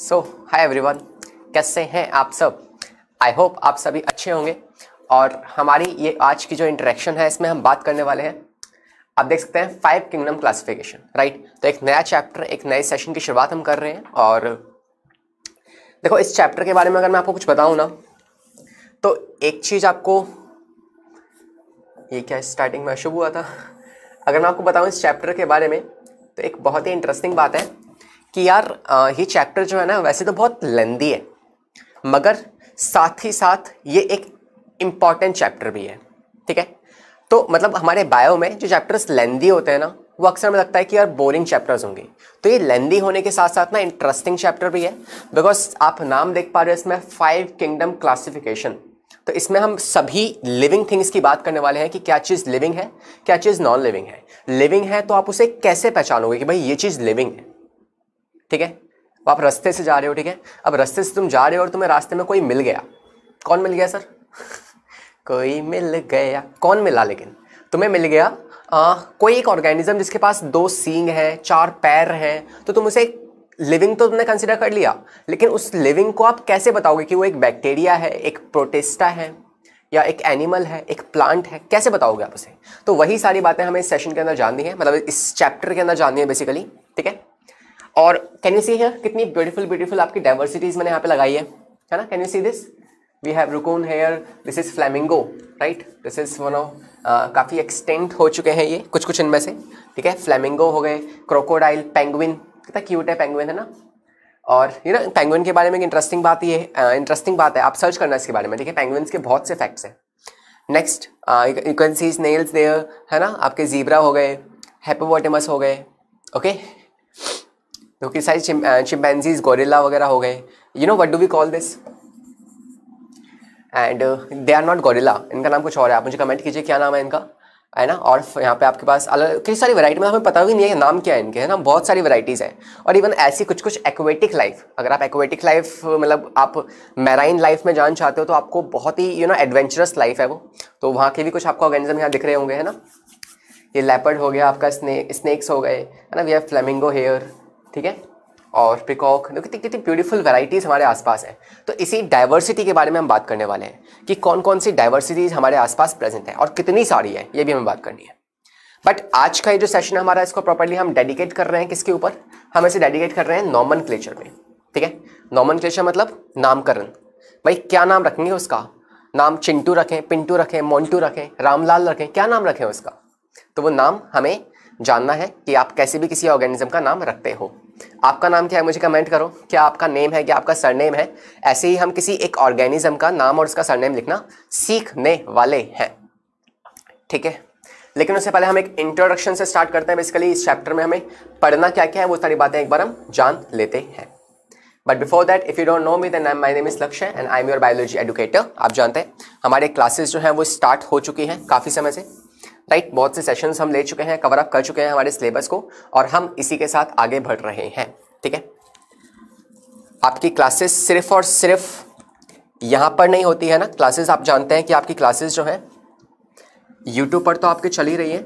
सो hi everyone कैसे हैं आप सब आई होप आप सभी अच्छे होंगे और हमारी ये आज की जो इंटरेक्शन है इसमें हम बात करने वाले हैं आप देख सकते हैं फाइव किंगडम क्लासिफिकेशन राइट तो एक नया चैप्टर एक नए सेशन की शुरुआत हम कर रहे हैं और देखो इस चैप्टर के बारे में अगर मैं आपको कुछ बताऊँ ना तो एक चीज़ आपको ये क्या स्टार्टिंग में अशुभ हुआ था अगर मैं आपको बताऊँ इस चैप्टर के बारे में तो एक बहुत ही इंटरेस्टिंग बात है कि यार ये चैप्टर जो है ना वैसे तो बहुत लेंदी है मगर साथ ही साथ ये एक इम्पॉर्टेंट चैप्टर भी है ठीक है तो मतलब हमारे बायो में जो चैप्टर्स लेंदी होते हैं ना वो अक्सर हमें लगता है कि यार बोरिंग चैप्टर्स होंगे तो ये लेंदी होने के साथ साथ ना इंटरेस्टिंग चैप्टर भी है बिकॉज आप नाम देख पा रहे हो इसमें फाइव किंगडम क्लासिफिकेशन तो इसमें हम सभी लिविंग थिंग्स की बात करने वाले हैं कि क्या चीज़ लिविंग है क्या चीज़ नॉन लिविंग है लिविंग है तो आप उसे कैसे पहचानोगे कि भाई ये चीज़ लिविंग है ठीक है तो आप रास्ते से जा रहे हो ठीक है अब रास्ते से तुम जा रहे हो और तुम्हें रास्ते में कोई मिल गया कौन मिल गया सर कोई मिल गया कौन मिला लेकिन तुम्हें मिल गया आ, कोई एक ऑर्गेनिज्म जिसके पास दो सींग हैं चार पैर हैं तो तुम उसे लिविंग तो तुमने कंसिडर कर लिया लेकिन उस लिविंग को आप कैसे बताओगे कि वो एक बैक्टीरिया है एक प्रोटेस्टा है या एक एनिमल है एक प्लांट है कैसे बताओगे आप उसे तो वही सारी बातें हमें इस सेशन के अंदर जाननी है मतलब इस चैप्टर के अंदर जाननी है बेसिकली ठीक है और कैन यू सी है कितनी ब्यूटीफुल ब्यूटीफुल आपकी डाइवर्सिटीज मैंने यहाँ पे लगाई है है ना can you see this we have raccoon here this is flamingo right this is one of काफ़ी एक्सटेंट हो चुके हैं ये कुछ कुछ इनमें से ठीक है फ्लैमिंगो हो गए क्रोकोडाइल पेंगुइन कितना क्यूट है पेंगुइन है ना और ये ना पेंगुइन के बारे में एक इंटरेस्टिंग बात ये इंटरेस्टिंग uh, बात है आप सर्च करना इसके बारे में ठीक है पेंगुइन्स के बहुत से फैक्ट्स हैं next you can see nails there है ना आपके जीब्रा हो गए हैपोवोटेमस हो गए ओके okay? क्योंकि साइज चिमपैनजीज गोरिल्ला वगैरह हो गए you know what do we call this and they are not gorilla इनका नाम कुछ और है आप मुझे कमेंट कीजिए क्या नाम है इनका है ना और यहाँ पे आपके पास अलग कई सारी वैरायटी में मतलब हमें पता भी नहीं है नाम क्या है इनके है ना बहुत सारी वैरायटीज़ हैं और इवन ऐसी कुछ कुछ एक्वेटिक लाइफ अगर आप एक्वेटिक लाइफ मतलब आप मैराइन लाइफ में जान चाहते हो तो आपको बहुत ही यू नो एडवेंचरस लाइफ है वो तो वहाँ के भी कुछ आपको ऑर्गेनिज्म यहाँ दिख रहे होंगे है ना ये लेपर्ड हो गया आपका स्ने स्नेक्स हो गए है ना वी हैव फ्लेमिंगो हेयर ठीक है और पिकॉक देखो कितनी कितनी ब्यूटीफुल वैराइटीज़ हमारे आसपास है तो इसी डाइवर्सिटी के बारे में हम बात करने वाले हैं कि कौन कौन सी डाइवर्सिटीज़ हमारे आसपास प्रेजेंट है और कितनी सारी है ये भी हमें बात करनी है बट आज का ये जो सेशन हमारा इसको प्रॉपरली हम डेडिकेट कर रहे हैं किसके ऊपर हम इसे डेडिकेट कर रहे हैं नॉमन क्लेचर में ठीक है नॉमन क्लेचर मतलब नामकरण भाई क्या नाम रखेंगे उसका नाम चिंटू रखें पिंटू रखें मोन्टू रखें रामलाल रखें क्या नाम रखें उसका तो वो नाम हमें जानना है कि आप कैसे भी किसी ऑर्गेनिज्म का नाम रखते हो आपका नाम क्या है मुझे कमेंट करो क्या आपका नेम है क्या आपका सरनेम है ऐसे ही हम किसी एक ऑर्गेनिज्म का नाम और उसका सरनेम लिखना सीखने वाले हैं ठीक है लेकिन उससे पहले हम एक इंट्रोडक्शन से स्टार्ट करते हैं बेसिकली इस चैप्टर में हमें पढ़ना क्या क्या है वो सारी बातें एक बार हम जान लेते हैं but before that if you don't know me then my name is Lakshya and I am your biology educator आप जानते हैं हमारे क्लासेस जो हैं वो स्टार्ट हो चुकी हैं काफ़ी समय से राइट बहुत से सेशंस हम ले चुके हैं कवर अप कर चुके हैं हमारे सिलेबस को और हम इसी के साथ आगे बढ़ रहे हैं ठीक है आपकी क्लासेस सिर्फ और सिर्फ यहाँ पर नहीं होती है ना क्लासेस आप जानते हैं कि आपकी क्लासेस जो है यूट्यूब पर तो आपकी चल ही रही है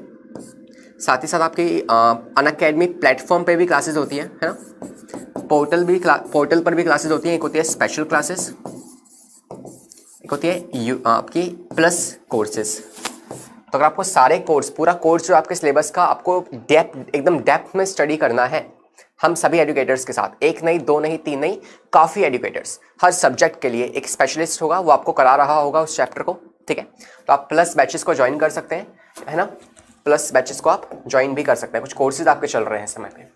साथ ही साथ आपकी अन अकेडमी प्लेटफॉर्म पर भी क्लासेस होती है है ना पोर्टल भी पोर्टल पर भी क्लासेस होती हैं एक होती है स्पेशल क्लासेस एक होती है यू आपकी प्लस कोर्सेज़ तो अगर आपको सारे कोर्स पूरा कोर्स जो आपके सिलेबस का आपको डेप्थ एकदम डेप्थ में स्टडी करना है हम सभी एजुकेटर्स के साथ एक नहीं दो नहीं तीन नहीं काफ़ी एजुकेटर्स हर सब्जेक्ट के लिए एक स्पेशलिस्ट होगा वो आपको करा रहा होगा उस चैप्टर को ठीक है तो आप प्लस बैचेस को ज्वाइन कर सकते हैं है ना प्लस बैचेस को आप ज्वाइन भी कर सकते हैं कुछ कोर्सेज आपके चल रहे हैं समय पर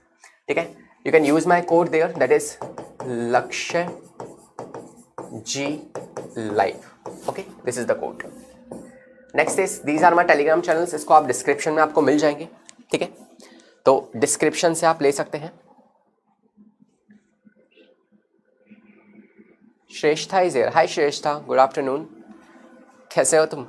ठीक है you can use my code there that is Lakshya ji life okay this is the code next is these are my Telegram channels इसको आप डिस्क्रिप्शन में आपको मिल जाएंगे ठीक है तो डिस्क्रिप्शन से आप ले सकते हैं Shreshtha is here hi Shreshtha good afternoon कैसे हो तुम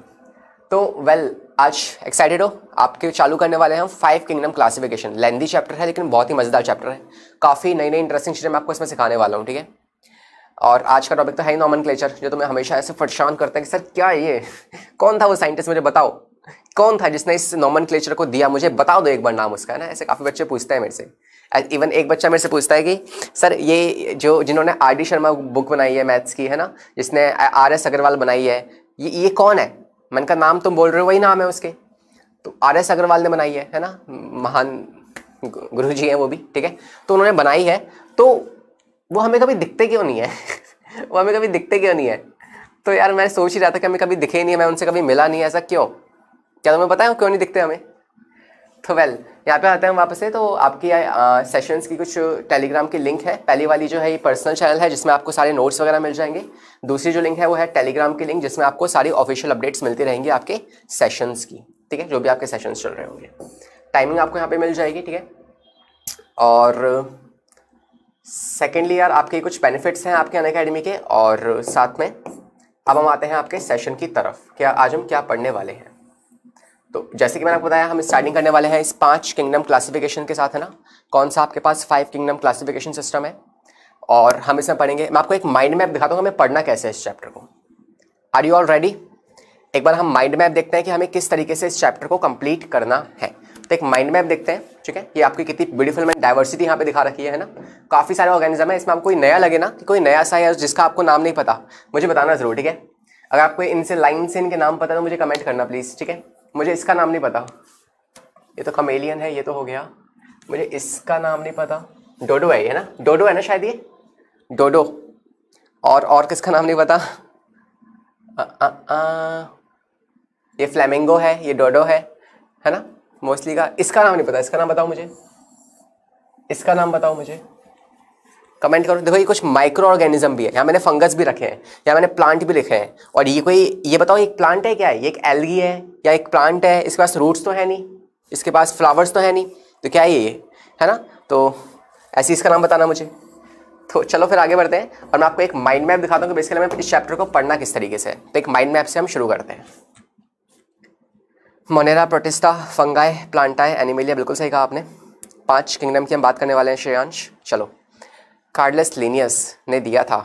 तो वेल well, आज एक्साइटेड हो आपके चालू करने वाले हैं हम five kingdom classification lengthy chapter है लेकिन बहुत ही मज़ेदार चैप्टर है काफ़ी नई नई इंटरेस्टिंग चीज़ें मैं आपको इसमें सिखाने वाला हूँ ठीक है और आज का टॉपिक तो है नॉमन क्लेचर जो तुम्हें हमेशा ऐसे परेशान करता है कि सर क्या ये कौन था वो साइंटिस्ट मुझे बताओ कौन था जिसने इस नॉमन क्लेचर को दिया मुझे बताओ दो एक बार नाम उसका है ना ऐसे काफ़ी बच्चे पूछते हैं मेरे से इवन एक बच्चा मेरे से पूछता है कि सर ये जो जिन्होंने आर डी शर्मा बुक बनाई है मैथ्स की है ना जिसने आर एस अग्रवाल बनाई है ये ये कौन है मन का नाम तुम बोल रहे हो वही नाम है उसके तो आर एस अग्रवाल ने बनाई है है ना महान गुरु जी हैं वो भी ठीक है तो उन्होंने बनाई है तो वो हमें कभी दिखते क्यों नहीं है वो हमें कभी दिखते क्यों नहीं है तो यार मैं सोच ही रहा था कि हमें कभी दिखे ही नहीं है मैं उनसे कभी मिला नहीं है ऐसा क्यों क्या तुम्हें पता है क्यों नहीं दिखते हमें तो वेल यहाँ पे आते हैं हम वापस से तो आपकी सेशंस की कुछ टेलीग्राम की लिंक है पहली वाली जो है ये पर्सनल चैनल है जिसमें आपको सारे नोट्स वगैरह मिल जाएंगे दूसरी जो लिंक है वो है टेलीग्राम की लिंक जिसमें आपको सारी ऑफिशियल अपडेट्स मिलती रहेंगी आपके सेशंस की ठीक है जो भी आपके सेशंस चल रहे होंगे टाइमिंग आपको यहाँ पर मिल जाएगी ठीक है और सेकेंडली यार आपके कुछ बेनिफिट्स हैं आपके अन अकेडमी के और साथ में अब हम आते हैं आपके सेशन की तरफ क्या आज हम क्या पढ़ने वाले हैं तो जैसे कि मैंने आपको बताया हम स्टार्टिंग करने वाले हैं इस पांच किंगडम क्लासिफिकेशन के साथ है ना कौन सा आपके पास फाइव किंगडम क्लासिफिकेशन सिस्टम है और हम इसमें पढ़ेंगे मैं आपको एक माइंड मैप दिखाता हूँ हमें पढ़ना कैसे है इस चैप्टर को आर यू ऑल रेडी एक बार हम माइंड मैप देखते हैं कि हमें किस तरीके से इस चैप्टर को कंप्लीट करना है तो एक माइंड मैप देखते हैं ठीक है ये आपकी कितनी ब्यूटीफुल मैंने डाइवर्सिटी यहाँ पे दिखा रखी है ना काफ़ी सारे ऑर्गेनिज्म है इसमें आपको कोई नया लगे ना कि कोई नया सा है जिसका आपको नाम नहीं पता मुझे बताना ज़रूर ठीक है अगर आपको इनसे लाइन से इनके नाम पता तो मुझे कमेंट करना प्लीज़ ठीक है मुझे इसका नाम नहीं पता ये तो कमेलियन है ये तो हो गया मुझे इसका नाम नहीं पता डोडो है ये ना डोडो है ना शायद ये डोडो और और किसका नाम नहीं पता आ, आ, आ, ये फ्लैमिंगो है ये डोडो है है ना मोस्टली का इसका नाम नहीं पता इसका नाम बताओ मुझे इसका नाम बताओ मुझे कमेंट करो देखो ये कुछ माइक्रो ऑर्गेनिज्म भी है यहाँ मैंने फंगस भी रखे हैं यहाँ मैंने प्लांट भी लिखे हैं और ये कोई ये बताओ एक प्लांट है क्या है ये एक एलगी है या एक प्लांट है इसके पास रूट्स तो है नहीं इसके पास फ्लावर्स तो है नहीं तो क्या है ये है ना तो ऐसे इसका नाम बताना मुझे तो चलो फिर आगे बढ़ते हैं और मैं आपको एक माइंड मैप दिखाता हूँ कि बेसिकली मैं इस चैप्टर को पढ़ना किस तरीके से है तो एक माइंड मैप से हम शुरू करते हैं monera protista fungi plantae animalia बिल्कुल सही कहा आपने पांच किंगडम की हम बात करने वाले हैं श्रेयांश चलो कार्डलेस लीनियस ने दिया था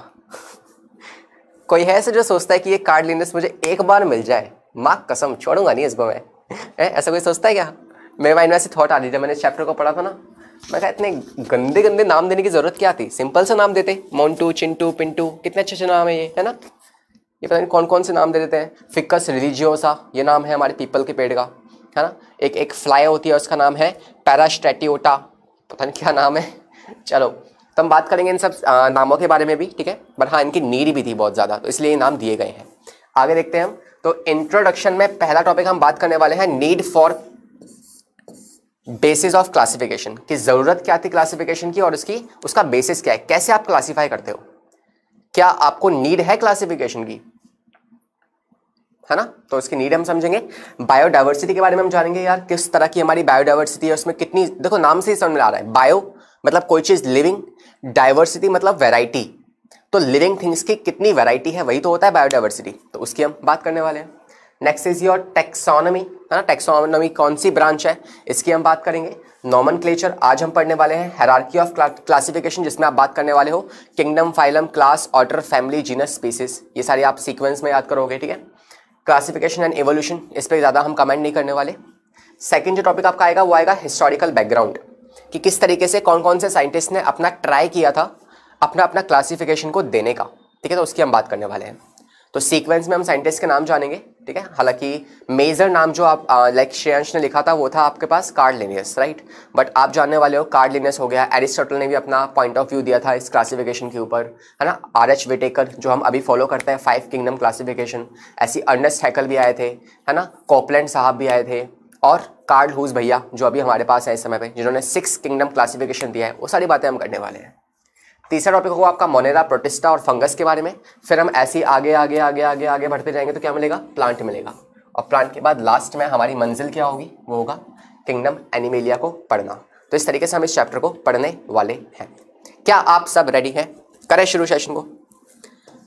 कोई है ऐसे जो सोचता है कि ये कार्ड लीनियस मुझे एक बार मिल जाए माँ कसम छोड़ूंगा नहीं इस बार मैं ऐसा कोई सोचता है क्या मेरे माइंड में ऐसे थॉट आ रही थी मैंने चैप्टर को पढ़ा था ना मैं कहा इतने गंदे गंदे नाम देने की ज़रूरत क्या थी सिंपल से नाम देते मोन्टू चिंटू पिंटू कितने अच्छे अच्छे नाम है ये है ना ये पता नहीं कौन कौन से नाम दे देते हैं फिकस रिलीजियोसा ये नाम है हमारे पीपल के पेड़ का है ना एक एक फ्लाई होती है उसका नाम है पैरास्ट्रेटियोटा पता नहीं क्या नाम है चलो तो हम बात करेंगे इन सब आ, नामों के बारे में भी ठीक है बट हाँ इनकी नीड भी थी बहुत ज़्यादा तो इसलिए ये नाम दिए गए हैं आगे देखते हैं हम तो इंट्रोडक्शन में पहला टॉपिक हम बात करने वाले हैं need for basis of classification की ज़रूरत क्या थी क्लासिफिकेशन की और उसकी उसका बेसिस क्या है कैसे आप क्लासीफाई करते हो क्या आपको नीड है क्लासिफिकेशन की है ना तो इसकी नीड हम समझेंगे बायोडाइवर्सिटी के बारे में हम जानेंगे यार किस तरह की हमारी बायोडाइवर्सिटी है उसमें कितनी देखो नाम से ही समझ में आ रहा है बायो मतलब कोई चीज़ लिविंग डाइवर्सिटी मतलब वेराइटी तो लिविंग थिंग्स की कितनी वेराइटी है वही तो होता है बायोडाइवर्सिटी तो उसकी हम बात करने वाले हैं नेक्स्ट इज योर टेक्सोनॉमी है ना टेक्सोनॉमी कौन सी ब्रांच है इसकी हम बात करेंगे नॉमन क्लेचर आज हम पढ़ने वाले हैं हेरार्की ऑफ क्लासिफिकेशन जिसमें आप बात करने वाले हो kingdom phylum class order family genus species ये सारी आप सीक्वेंस में याद करोगे ठीक है क्लासिफिकेशन एंड एवोल्यूशन इस पर ज़्यादा हम कमेंट नहीं करने वाले सेकेंड जो टॉपिक आपका आएगा वो आएगा हिस्टोरिकल बैकग्राउंड कि किस तरीके से कौन कौन से साइंटिस्ट ने अपना ट्राई किया था अपना अपना क्लासिफिकेशन को देने का ठीक है तो उसकी हम बात करने वाले हैं तो सीक्वेंस में हम साइंटिस्ट के नाम जानेंगे ठीक है हालांकि मेजर नाम जो आप लाइक श्रेयांश ने लिखा था वो था आपके पास कार्डलिनियस राइट बट आप जानने वाले हो कार्डलिनियस हो गया एरिस्टोटल ने भी अपना पॉइंट ऑफ व्यू दिया था इस क्लासिफिकेशन के ऊपर है ना आर एच विटेकर जो हम अभी फॉलो करते हैं फाइव किंगडम क्लासिफिकेशन ऐसी अर्नेस्ट हैकल भी आए थे है ना कॉपलैंड साहब भी आए थे और कार्ड हुज भैया जो अभी हमारे पास है इस समय पर जिन्होंने सिक्स किंगडम क्लासिफिकेशन दिया है वो सारी बातें हम करने वाले हैं तीसरा टॉपिक होगा आपका मोनेरा प्रोटिस्टा और फंगस के बारे में फिर हम ऐसे ही आगे आगे आगे आगे आगे बढ़ते जाएंगे तो क्या मिलेगा प्लांट मिलेगा और प्लांट के बाद लास्ट में हमारी मंजिल क्या होगी वो होगा किंगडम एनिमेलिया को पढ़ना तो इस तरीके से हम इस चैप्टर को पढ़ने वाले हैं क्या आप सब रेडी हैं करें शुरू सेशन को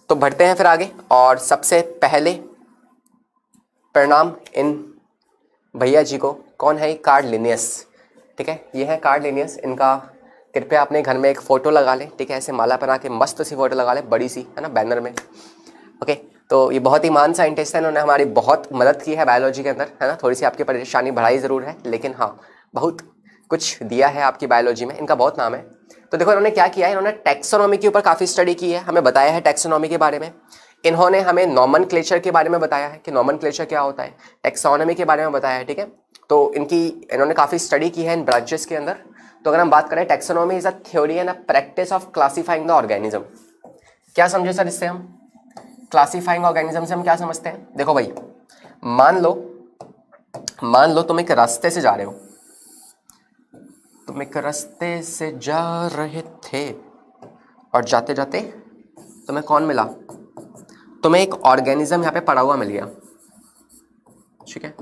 तो बढ़ते हैं फिर आगे और सबसे पहले प्रणाम इन भैया जी को कौन है कार्ड लिनियस ठीक है ये है कार्ड लिनियस इनका कृपया अपने घर में एक फ़ोटो लगा लें ठीक है ऐसे माला पहना के मस्त सी फ़ोटो लगा लें बड़ी सी है ना बैनर में ओके तो ये बहुत ही मान साइंटिस्ट है इन्होंने हमारी बहुत मदद की है बायोलॉजी के अंदर है ना थोड़ी सी आपकी परेशानी बढ़ाई ज़रूर है लेकिन हाँ बहुत कुछ दिया है आपकी बायोलॉजी में इनका बहुत नाम है तो देखो इन्होंने क्या किया है इन्होंने टैक्सोनॉमी के ऊपर काफ़ी स्टडी की है हमें बताया है टैक्सोनॉमी के बारे में इन्होंने हमें नॉमन के बारे में बताया है कि नॉमन क्या होता है टैक्सोनॉमी के बारे में बताया है ठीक है तो इनकी इन्होंने काफ़ी स्टडी की है इन ब्रांचेस के अंदर तो अगर हम बात करें taxonomy is a theory and a practice of classifying the organism क्या समझे सर इससे हम क्लासीफाइंग ऑर्गेनिज्म से हम क्या समझते हैं देखो भाई मान लो मान लो तुम एक रास्ते से जा रहे हो तुम एक रास्ते से जा रहे थे और जाते जाते तुम्हें कौन मिला तुम्हें एक ऑर्गेनिज्म यहाँ पे पड़ा हुआ मिल गया ठीक है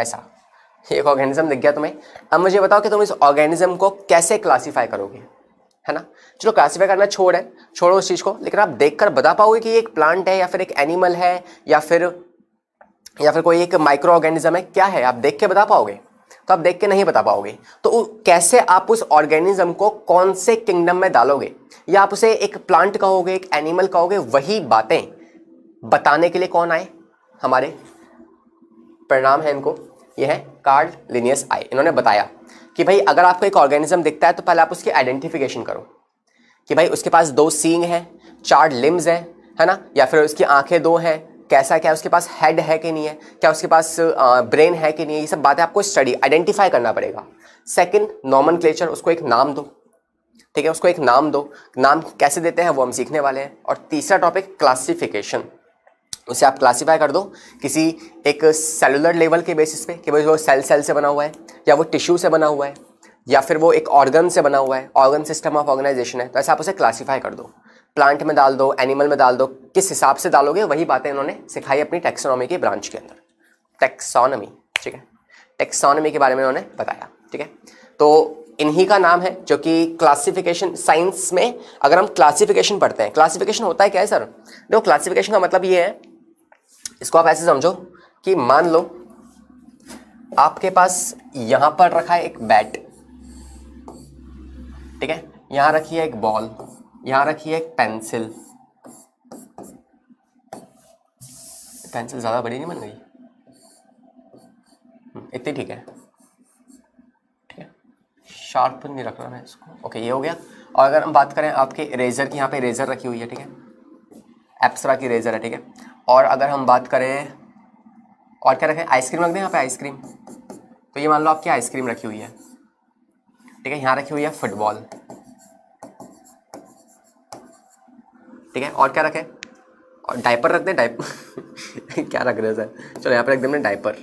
ऐसा एक ऑर्गेनिज्म दिख गया तुम्हें अब मुझे बताओ कि तुम इस ऑर्गेनिज्म को कैसे क्लासीफाई करोगे है ना चलो क्लासीफाई करना छोड़ है छोड़ो उस चीज़ को लेकिन आप देखकर बता पाओगे कि ये एक प्लांट है या फिर एक एनिमल है या फिर या फिर कोई एक माइक्रो ऑर्गेनिज्म है क्या है आप देख के बता पाओगे तो आप देख के नहीं बता पाओगे तो कैसे आप उस ऑर्गेनिज्म को कौन से किंगडम में डालोगे या आप उसे एक प्लांट कहोगे एक एनिमल कहोगे वही बातें बताने के लिए कौन आए हमारे परिणाम है इनको ये है कार्ड लिनियस आई इन्होंने बताया कि भाई अगर आपको एक ऑर्गेनिज्म दिखता है तो पहले आप उसकी आइडेंटिफिकेशन करो कि भाई उसके पास दो सींग हैं चार लिम्स हैं है ना या फिर उसकी आंखें दो हैं कैसा क्या उसके पास हेड है कि नहीं है क्या उसके पास ब्रेन है कि नहीं है ये सब बातें आपको स्टडी आइडेंटिफाई करना पड़ेगा सेकंड नॉमन उसको एक नाम दो ठीक है उसको एक नाम दो नाम कैसे देते हैं वो हम सीखने वाले हैं और तीसरा टॉपिक क्लासिफिकेशन उसे आप क्लासीफाई कर दो किसी एक सेलुलर लेवल के बेसिस पे कि भाई वो सेल सेल से बना हुआ है या वो टिश्यू से बना हुआ है या फिर वो एक ऑर्गन से बना हुआ है ऑर्गन सिस्टम ऑफ ऑर्गेनाइजेशन है तो ऐसे आप उसे क्लासीफाई कर दो प्लांट में डाल दो एनिमल में डाल दो किस हिसाब से डालोगे वही बातें इन्होंने सिखाई अपनी टेक्सोनॉमी के ब्रांच के अंदर टेक्सोनॉमी ठीक है टेक्सोनॉमी के बारे में इन्होंने बताया ठीक है तो इन्हीं का नाम है जो कि क्लासिफिकेशन साइंस में अगर हम क्लासिफिकेशन पढ़ते हैं क्लासिफिकेशन होता है क्या है सर देखो क्लासिफिकेशन का मतलब ये है इसको आप ऐसे समझो कि मान लो आपके पास यहां पर रखा है एक बैट ठीक है यहां रखी है एक बॉल यहां रखी है एक पेंसिल पेंसिल ज़्यादा बड़ी नहीं बन गई हम्म, इतनी ठीक है ठीक है शार्प नहीं रख रहा मैं इसको ओके ये हो गया और अगर हम बात करें आपके इरेजर की यहाँ पे इरेजर रखी हुई है ठीक है एप्सरा की इरेजर है ठीक है और अगर हम बात करें और क्या रखें आइसक्रीम रख दें यहाँ पे आइसक्रीम तो ये मान लो आपकी आइसक्रीम रखी हुई है ठीक है यहाँ रखी हुई है फुटबॉल ठीक है और क्या रखें और डायपर रख दें डायपर क्या रख रहे हैं सर चलो यहाँ पर रख दें डायपर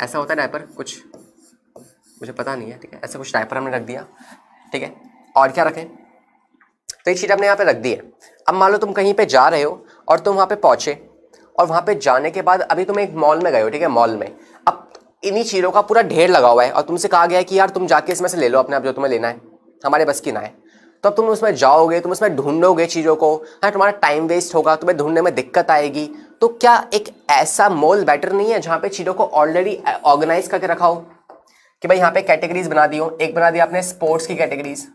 ऐसा होता है डायपर कुछ मुझे पता नहीं है ठीक है ऐसा कुछ डायपर हमने रख दिया ठीक है और क्या रखें तो एक चीज़ आपने यहाँ पे रख दी है अब मान लो तुम कहीं पे जा रहे हो और तुम वहाँ पे पहुँचे और वहाँ पे जाने के बाद अभी तुम एक मॉल में गए हो ठीक है मॉल में अब इन्हीं चीज़ों का पूरा ढेर लगा हुआ है और तुमसे कहा गया है कि यार तुम जाके इसमें से ले लो अपने आप जो तुम्हें लेना है हमारे बस की ना है तो अब तुम उसमें जाओगे तुम उसमें ढूंढोगे चीज़ों को हाँ तुम्हारा टाइम वेस्ट होगा तुम्हें ढूंढने में दिक्कत आएगी तो क्या एक ऐसा मॉल बेटर नहीं है जहाँ पे चीज़ों को ऑलरेडी ऑर्गेनाइज करके रखा हो कि भाई यहाँ पे कैटेगरीज बना दी हो एक बना दिया आपने स्पोर्ट्स की कैटेगरीज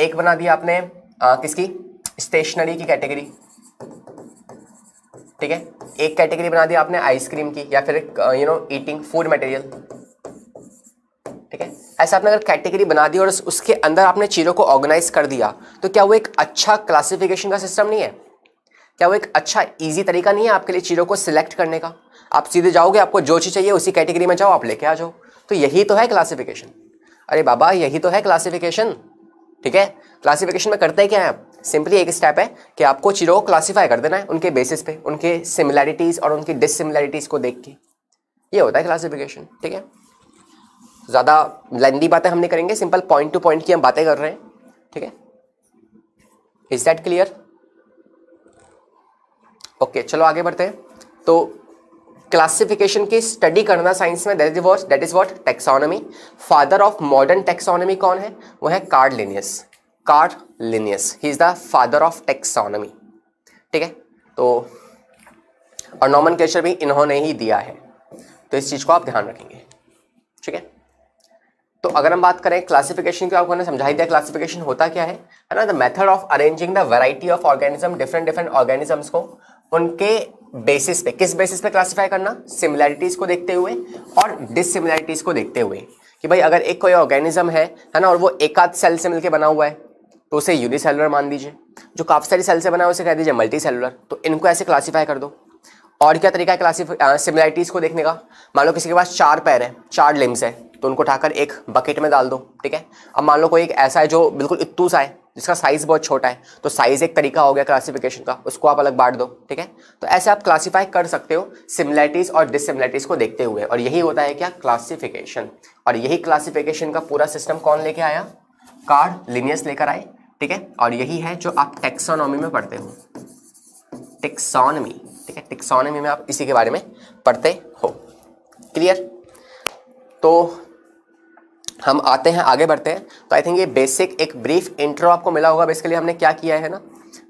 एक बना दी आपने आ, किसकी स्टेशनरी की कैटेगरी ठीक है एक कैटेगरी बना दी आपने आइसक्रीम की या फिर you know eating food material ठीक है ऐसा आपने अगर कैटेगरी बना दी और उसके अंदर आपने चीज़ों को ऑर्गेनाइज कर दिया तो क्या वो एक अच्छा क्लासिफिकेशन का सिस्टम नहीं है क्या वो एक अच्छा इजी तरीका नहीं है आपके लिए चीज़ों को सिलेक्ट करने का आप सीधे जाओगे आपको जो चीज़ चाहिए उसी कैटेगरी में जाओ आप लेके आ जाओ तो यही तो है क्लासिफिकेशन अरे बाबा यही तो है क्लासिफिकेशन ठीक है क्लासिफिकेशन में करते हैं क्या है आप सिंपली एक स्टेप है कि आपको चीज़ों को क्लासीफाई कर देना है उनके बेसिस पे उनके सिमिलैरिटीज़ और उनकी डिसिमिलैरिटीज़ को देख के ये होता है क्लासिफिकेशन ठीक है ज़्यादा लेंदी बातें हम नहीं करेंगे सिंपल पॉइंट टू पॉइंट की हम बातें कर रहे हैं ठीक है इज दैट क्लियर ओके चलो आगे बढ़ते हैं तो क्लासिफिकेशन की स्टडी करना साइंस में that is what that is what taxonomy father of modern taxonomy कौन है वो है Carl Linnaeus Carl Linnaeus he is the father of taxonomy ठीक है तो और नॉमन क्लेचर भी इन्होंने ही दिया है तो इस चीज़ को आप ध्यान रखेंगे ठीक है तो अगर हम बात करें क्लासिफिकेशन की आपको समझाई दिया क्लासिफिकेशन होता क्या है ना the method of arranging the variety of organism different different organisms को उनके बेसिस पे किस बेसिस पे क्लासिफाई करना सिमिलैरिटीज़ को देखते हुए और डिसिमिलैरिटीज़ को देखते हुए कि भाई अगर एक कोई ऑर्गेनिज्म है है ना और वो एकाध सेल से मिलकर बना हुआ है तो उसे यूनिसेलुलर मान दीजिए जो काफ़ी सारी सेल से बना है उसे कह दीजिए मल्टी सेलुलर तो इनको ऐसे क्लासीफाई कर दो और क्या तरीका है क्लासीफाई सिमिलरिटीज़ को देखने का मान लो किसी के पास चार पैर हैं चार लिम्स हैं तो उनको उठाकर एक बकेट में डाल दो ठीक है अब मान लो कोई एक ऐसा है जो बिल्कुल इतू सा है जिसका साइज बहुत छोटा है तो साइज एक तरीका हो गया क्लासिफिकेशन का उसको आप अलग बांट दो ठीक है तो ऐसे आप क्लासीफाई कर सकते हो सिमिलैरिटीज़ और डिसिमिलैरिटीज़ को देखते हुए और यही होता है क्या क्लासिफिकेशन और यही क्लासिफिकेशन का पूरा सिस्टम कौन लेके आया कार्ड लिनियस लेकर आए ठीक है और यही है जो आप टेक्सोनॉमी में पढ़ते हो टेक्सोनॉमी ठीक है टेक्सोनॉमी में आप इसी के बारे में पढ़ते हो क्लियर तो हम आते हैं आगे बढ़ते हैं तो आई थिंक ये बेसिक एक ब्रीफ इंट्रो आपको मिला होगा बेसिकली हमने क्या किया है ना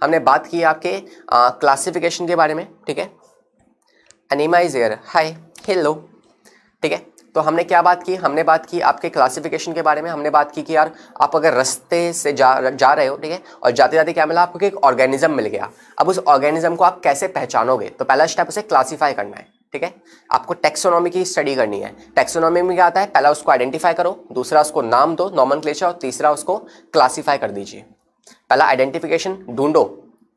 हमने बात की आपके क्लासिफिकेशन के बारे में ठीक है एनिमाइजर हाय हेलो ठीक है तो हमने क्या बात की हमने बात की आपके क्लासिफिकेशन के बारे में हमने बात की कि यार आप अगर रस्ते से जा जा रहे हो ठीक है और जाते जाते क्या मिला आपको कि एक ऑर्गेनिज्म मिल गया अब उस ऑर्गेनिज्म को आप कैसे पहचानोगे तो पहला स्टेप उसे क्लासीफाई करना है ठीक है आपको टेक्सोनॉमी की स्टडी करनी है टेक्सोनॉमी में क्या आता है पहला उसको आइडेंटिफाई करो दूसरा उसको नाम दो नॉमन और तीसरा उसको क्लासीफाई कर दीजिए पहला आइडेंटिफिकेशन ढूंढो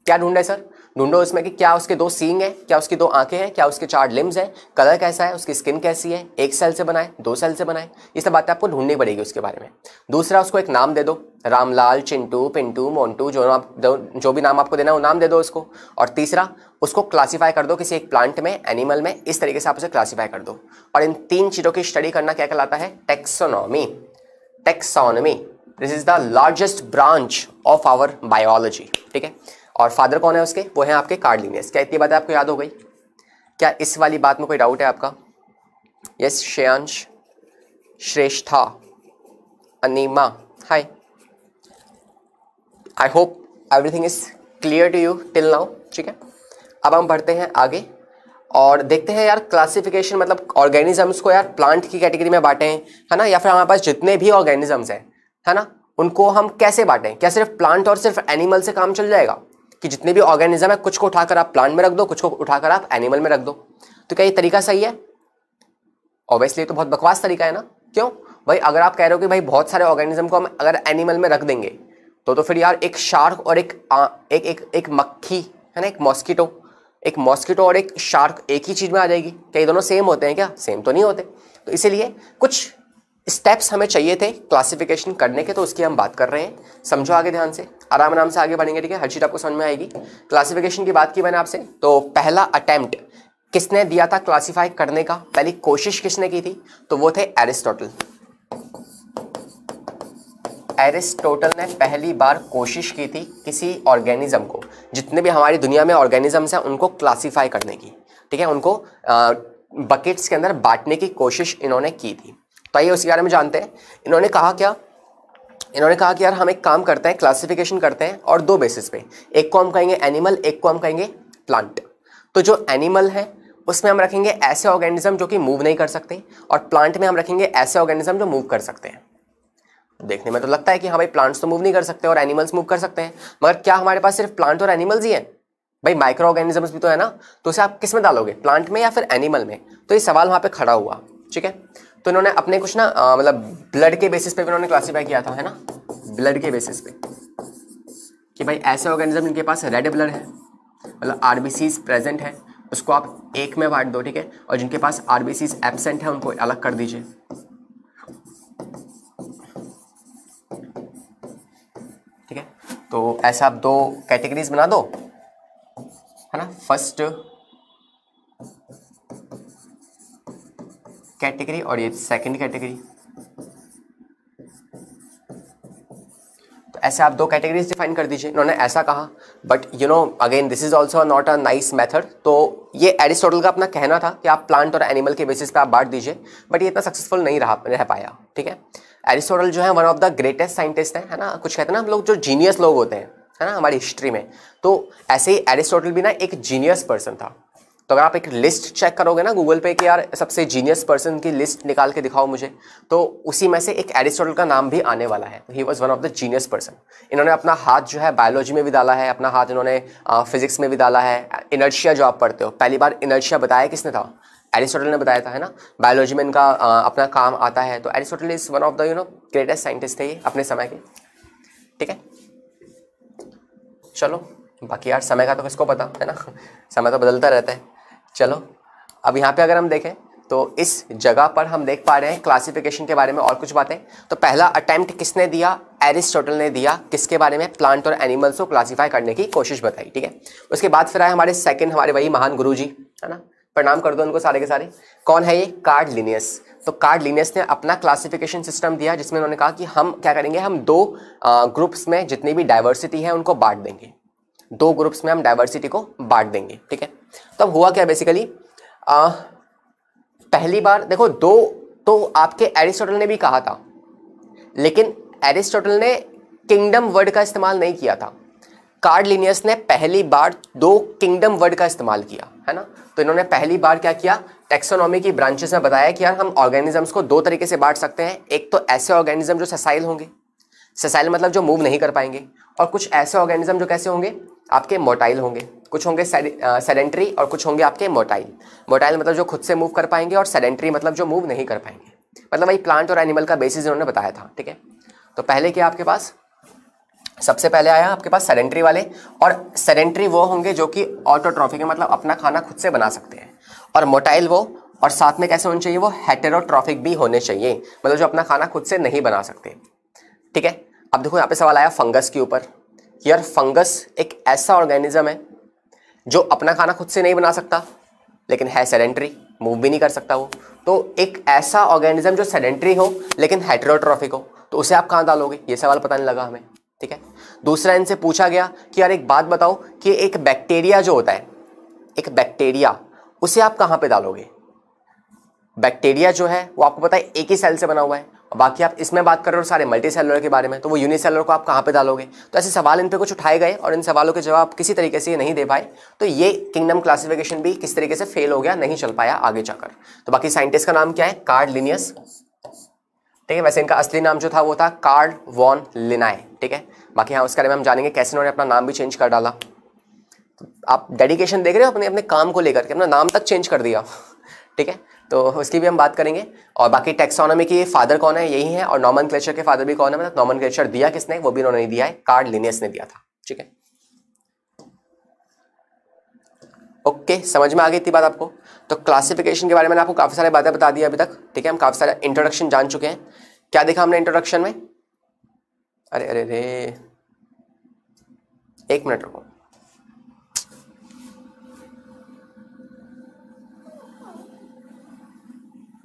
क्या ढूंढे सर ढूंढो इसमें कि क्या उसके दो सींग है क्या उसकी दो आंखें हैं क्या उसके चार लिम्स हैं कलर कैसा है उसकी स्किन कैसी है एक सेल से बनाए दो सेल से बनाए ये सब बातें आपको ढूंढनी पड़ेगी उसके बारे में दूसरा उसको एक नाम दे दो रामलाल चिंटू पिंटू मोन्टू जो आप जो भी नाम आपको देना है वो नाम दे दो उसको और तीसरा उसको क्लासीफाई कर दो किसी एक प्लांट में एनिमल में इस तरीके से आप उसे क्लासीफाई कर दो और इन तीन चीज़ों की स्टडी करना क्या कहलाता है taxonomy taxonomy this is the largest branch of our biology ठीक है और फादर कौन है उसके वो हैं आपके कार्डलिनियस क्या इतनी बातें आपको याद हो गई क्या इस वाली बात में कोई डाउट है आपका yes Shreyansh Shreshtha Anima hi I hope everything is clear to you till now ठीक है अब हम बढ़ते हैं आगे और देखते हैं यार क्लासिफिकेशन मतलब ऑर्गेनिजम्स को यार प्लांट की कैटेगरी में बांटें है ना या फिर हमारे पास जितने भी ऑर्गेनिजम्स हैं है ना उनको हम कैसे बांटें क्या सिर्फ प्लांट और सिर्फ एनिमल से काम चल जाएगा कि जितने भी ऑर्गेनिज्म है कुछ को उठाकर आप प्लांट में रख दो कुछ को उठाकर आप एनिमल में रख दो तो क्या ये तरीका सही है ऑब्वियसली तो बहुत बकवास तरीका है ना क्यों भाई अगर आप कह रहे हो कि भाई बहुत सारे ऑर्गेनिज्म को हम अगर एनिमल में रख देंगे तो तो फिर यार एक शार्क और एक आ, एक एक एक मक्खी है ना एक मॉस्किटो एक मॉस्किटो और एक शार्क एक ही चीज़ में आ जाएगी क्या ये दोनों सेम होते हैं क्या सेम तो नहीं होते तो इसीलिए कुछ स्टेप्स हमें चाहिए थे क्लासिफिकेशन करने के तो उसकी हम बात कर रहे हैं समझो आगे ध्यान से आराम आराम से आगे बढ़ेंगे ठीक है हर चीज़ आपको समझ में आएगी क्लासिफिकेशन की बात की मैंने आपसे तो पहला अटैम्प्ट किसने दिया था क्लासिफाई करने का पहली कोशिश किसने की थी तो वो थे एरिस्टोटल एरिस्टोटल ने पहली बार कोशिश की थी किसी ऑर्गेनिज्म को जितने भी हमारी दुनिया में ऑर्गेनिजम्स हैं उनको क्लासिफाई करने की ठीक है उनको बकेट्स के अंदर बांटने की कोशिश इन्होंने की थी तो आइए उसके बारे में जानते हैं इन्होंने कहा क्या इन्होंने कहा कि यार हम एक काम करते हैं क्लासिफिकेशन करते हैं और दो बेसिस पे एक को हम कहेंगे एनिमल एक को हम कहेंगे प्लांट तो जो एनिमल है उसमें हम रखेंगे ऐसे ऑर्गेनिज्म जो कि मूव नहीं कर सकते और प्लांट में हम रखेंगे ऐसे ऑर्गेनिज्म जो मूव कर सकते हैं देखने में तो लगता है कि हाँ भाई प्लांट्स तो मूव नहीं कर सकते और एनिमल्स मूव कर सकते हैं मगर क्या हमारे पास सिर्फ प्लांट और एनिमल्स ही हैं भाई माइक्रो ऑर्गेनिजम्स भी तो है ना तो उसे आप किस में डालोगे प्लांट में या फिर एनिमल में तो ये सवाल वहाँ पर खड़ा हुआ ठीक है तो इन्होंने अपने कुछ ना मतलब ब्लड के बेसिस पे इन्होंने क्लासीफाई किया था है ना ब्लड के बेसिस पे कि भाई ऐसे ऑर्गेनिज्म इनके पास रेड ब्लड है मतलब आर प्रेजेंट है उसको आप एक में बांट दो ठीक है और जिनके पास आर एबसेंट है उनको अलग कर दीजिए ठीक है तो ऐसा आप दो कैटेगरीज बना दो है ना फर्स्ट कैटेगरी और ये सेकंड कैटेगरी तो ऐसे आप दो कैटेगरीज डिफाइन कर दीजिए इन्होंने ऐसा कहा but you know again this is also not a nice method तो ये एरिस्टोटल का अपना कहना था कि आप प्लांट और एनिमल के बेसिस पे आप बांट दीजिए बट ये इतना सक्सेसफुल नहीं रहा रह पाया ठीक है एरिस्टोटल जो है one of the greatest scientist हैं है ना कुछ कहते हैं ना हम लोग जो जीनियस लोग होते हैं है ना हमारी हिस्ट्री में तो ऐसे ही एरिस्टोटल भी ना एक जीनियस पर्सन था तो अगर आप एक लिस्ट चेक करोगे ना गूगल पे कि यार सबसे जीनियस पर्सन की लिस्ट निकाल के दिखाओ मुझे तो उसी में से एक एरिस्टोटल का नाम भी आने वाला है he was one of the genius person इन्होंने अपना हाथ जो है बायोलॉजी में भी डाला है अपना हाथ इन्होंने फिजिक्स में भी डाला है इनर्शिया जो आप पढ़ते हो पहली बार इनर्शिया बताया किसने था एरिस्टोटल ने बताया था है ना बायोलॉजी में इनका आ, अपना काम आता है तो Aristotle is one of the you know greatest scientist थे ये अपने समय के ठीक है चलो बाकी यार समय का तो किसको पता है ना समय तो बदलता रहता है चलो अब यहाँ पे अगर हम देखें तो इस जगह पर हम देख पा रहे हैं क्लासिफिकेशन के बारे में और कुछ बातें तो पहला अटैम्प्ट किसने दिया एरिस्टोटल ने दिया किसके बारे में प्लांट और एनिमल्स को क्लासीफाई करने की कोशिश बताई ठीक है उसके बाद फिर आए हमारे सेकेंड हमारे वही महान गुरु जी है ना प्रणाम कर दो उनको सारे के सारे कौन है ये कार्ड लिनियस तो कार्ड लिनियस ने अपना क्लासिफिकेशन सिस्टम दिया जिसमें उन्होंने कहा कि हम क्या करेंगे हम दो ग्रुप्स में जितनी भी डाइवर्सिटी है उनको बांट देंगे दो ग्रुप्स में हम डाइवर्सिटी को बांट देंगे ठीक है तो अब हुआ क्या बेसिकली आ, पहली बार देखो दो तो आपके एरिस्टोटल ने भी कहा था लेकिन एरिस्टोटल ने किंगडम वर्ड का इस्तेमाल नहीं किया था कार्डलिनियस ने पहली बार दो किंगडम वर्ड का इस्तेमाल किया है ना तो इन्होंने पहली बार क्या किया टेक्सोनॉमी की ब्रांचेस में बताया कि यार हम ऑर्गेनिजम्स को दो तरीके से बांट सकते हैं एक तो ऐसे ऑर्गेनिज्म जो ससाइल होंगे ससाइल मतलब जो मूव नहीं कर पाएंगे और कुछ ऐसे ऑर्गेनिज्म जो कैसे होंगे आपके मोटाइल होंगे कुछ होंगे सेडेंट्री और कुछ होंगे आपके मोटाइल मोटाइल मतलब जो खुद से मूव कर पाएंगे और सेडेंट्री मतलब जो मूव नहीं कर पाएंगे मतलब वही प्लांट और एनिमल का बेसिस इन्होंने बताया था ठीक है तो पहले क्या आपके पास सबसे पहले आया आपके पास सेडेंट्री वाले और सेडेंट्री वो होंगे जो कि ऑटोट्रॉफिक है मतलब अपना खाना खुद से बना सकते हैं और मोटाइल वो और साथ में कैसे होने चाहिए वो हेटेरोट्रॉफिक भी होने चाहिए मतलब जो अपना खाना खुद से नहीं बना सकते ठीक है अब देखो यहाँ पे सवाल आया फंगस के ऊपर यार फंगस एक ऐसा ऑर्गेनिज्म है जो अपना खाना खुद से नहीं बना सकता लेकिन है सेडेंट्री मूव भी नहीं कर सकता वो तो एक ऐसा ऑर्गेनिज्म जो सेडेंट्री हो लेकिन हाइड्रोट्रॉफिक हो तो उसे आप कहाँ डालोगे ये सवाल पता नहीं लगा हमें ठीक है दूसरा इनसे पूछा गया कि यार एक बात बताओ कि एक बैक्टीरिया जो होता है एक बैक्टीरिया उसे आप कहाँ पे डालोगे बैक्टीरिया जो है वो आपको पता है एक ही सेल से बना हुआ है बाकी आप इसमें बात कर रहे हो सारे मल्टी सेलर के बारे में तो वो यूनि सेलर को आप कहाँ पे डालोगे तो ऐसे सवाल इन पे कुछ उठाए गए और इन सवालों के जवाब किसी तरीके से ये नहीं दे पाए तो ये किंगडम क्लासिफिकेशन भी किस तरीके से फेल हो गया नहीं चल पाया आगे जाकर तो बाकी साइंटिस्ट का नाम क्या है कार्ड लिनियस ठीक है वैसे इनका असली नाम जो था वो था कार्ड वॉन लिनाए ठीक है बाकी हाँ उसके बारे में हम जानेंगे कैसे उन्होंने अपना नाम भी चेंज कर डाला आप डेडिकेशन देख रहे हो अपने अपने काम को लेकर के अपना नाम तक चेंज कर दिया ठीक है तो उसकी भी हम बात करेंगे और बाकी टेक्सोनॉमी के फादर कौन है यही है और नॉमन क्लेचर के फादर भी कौन है मतलब नॉमन क्लेचर दिया किसने वो भी उन्होंने दिया है कार्ड लिनियस ने दिया था ठीक है ओके समझ में आ गई थी बात आपको तो क्लासिफिकेशन के बारे में आपको काफ़ी सारे बातें बता दी अभी तक ठीक है हम काफ़ी सारे इंट्रोडक्शन जान चुके हैं क्या देखा हमने इंट्रोडक्शन में अरे अरे अरे एक मिनट रुको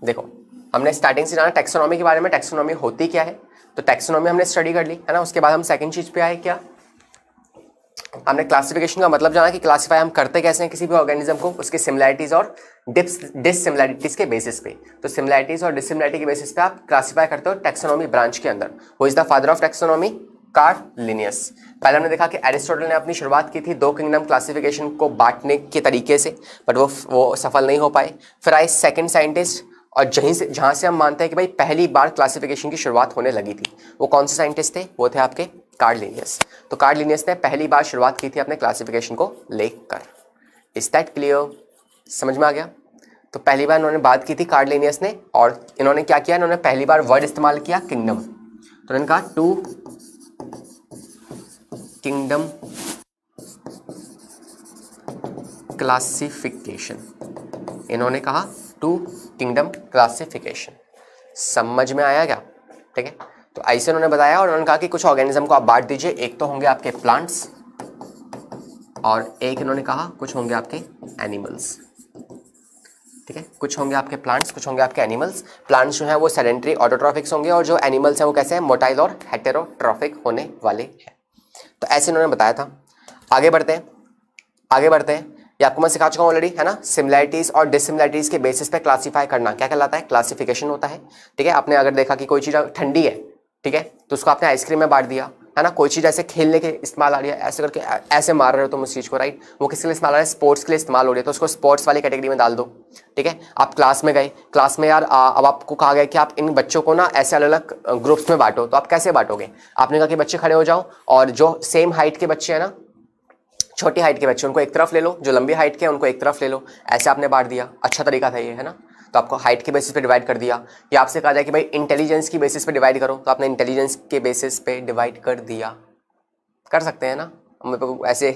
देखो हमने स्टार्टिंग से जाना टेक्सोनॉमी के बारे में टेक्सोनॉमी होती क्या है तो टेक्सोनॉमी हमने स्टडी कर ली है ना उसके बाद हम सेकेंड चीज़ पे आए क्या हमने क्लासिफिकेशन का मतलब जाना कि क्लासीफाई हम करते कैसे हैं किसी भी ऑर्गेनिज्म को उसके सिमिलैरिटीज और डिसिमिलैरिटीज के बेसिस पे तो सिमिलैरिटीज और डिसिमिलैरिटी के बेसिस पे आप क्लासीफाई करते हो टेक्सोनॉमी ब्रांच के अंदर वो is the father of taxonomy Carl Linnaeus पहले हमने देखा कि एरिस्टोटल ने अपनी शुरुआत की थी दो किंगडम क्लासिफिकेशन को बांटने के तरीके से बट वो वो सफल नहीं हो पाए फिर आए सेकेंड साइंटिस्ट और जहीं से जहाँ से हम मानते हैं कि भाई पहली बार क्लासिफिकेशन की शुरुआत होने लगी थी वो कौन से साइंटिस्ट थे वो थे आपके कार्डलिनियस तो कार्डलिनियस ने पहली बार शुरुआत की थी अपने क्लासिफिकेशन को लेकर इज दैट क्लियर समझ में आ गया तो पहली बार इन्होंने बात की थी कार्डलिनियस ने और इन्होंने क्या किया इन्होंने पहली बार वर्ड इस्तेमाल किया किंगडम तो इन्होंने कहा टू किंगडम क्लासिफिकेशन इन्होंने कहा टू किंगडम क्लासिफिकेशन समझ में आया क्या ठीक है तो ऐसे उन्होंने बताया और उन्होंने कहा कि कुछ ऑर्गेनिज्म को आप बांट दीजिए एक तो होंगे आपके प्लांट्स और एक इन्होंने कहा कुछ होंगे आपके एनिमल्स ठीक है कुछ होंगे आपके प्लांट्स कुछ होंगे आपके एनिमल्स प्लांट्स जो हैं वो सेडेंट्री ऑटोट्रॉफिक्स होंगे और जो एनिमल्स हैं वो कैसे हैं मोटाइल और हेटेरोट्रॉफिक होने वाले हैं तो ऐसे इन्होंने बताया था आगे बढ़ते हैं आगे बढ़ते हैं ये आपको मैं सिखा चुका हूँ ऑलरेडी है ना सिमिलैरिटीज और डिसिमिलैरिटीज के बेसिस पे क्लासीफाई करना क्या कहलाता है क्लासिफिकेशन होता है ठीक है आपने अगर देखा कि कोई चीज़ ठंडी है ठीक है तो उसको आपने आइसक्रीम में बांट दिया है ना कोई चीज़ ऐसे खेलने के इस्तेमाल आ रही है ऐसे करके ऐसे मार रहे हो तुम उस चीज़ को राइट वो किसके लिए इस्तेमाल आ रहा है स्पोर्ट्स के लिए इस्तेमाल हो रही है तो उसको स्पोर्ट्स वाली कैटेगरी में डाल दो ठीक है आप क्लास में गए क्लास में यार आ, अब आपको कहा गया कि आप इन बच्चों को ना ऐसे अलग अलग ग्रुप्स में बांटो तो आप कैसे बांटोगे आपने कहा कि बच्चे खड़े हो जाओ और जो सेम हाइट के बच्चे हैं ना छोटी हाइट के बच्चे उनको एक तरफ ले लो जो लंबी हाइट के हैं उनको एक तरफ ले लो ऐसे आपने बांट दिया अच्छा तरीका था ये है ना तो आपको हाइट के बेसिस पे डिवाइड कर दिया या आपसे कहा जाए कि भाई इंटेलिजेंस की बेसिस पे डिवाइड करो तो आपने इंटेलिजेंस के बेसिस पे डिवाइड कर दिया कर सकते हैं ना मेरे को ऐसे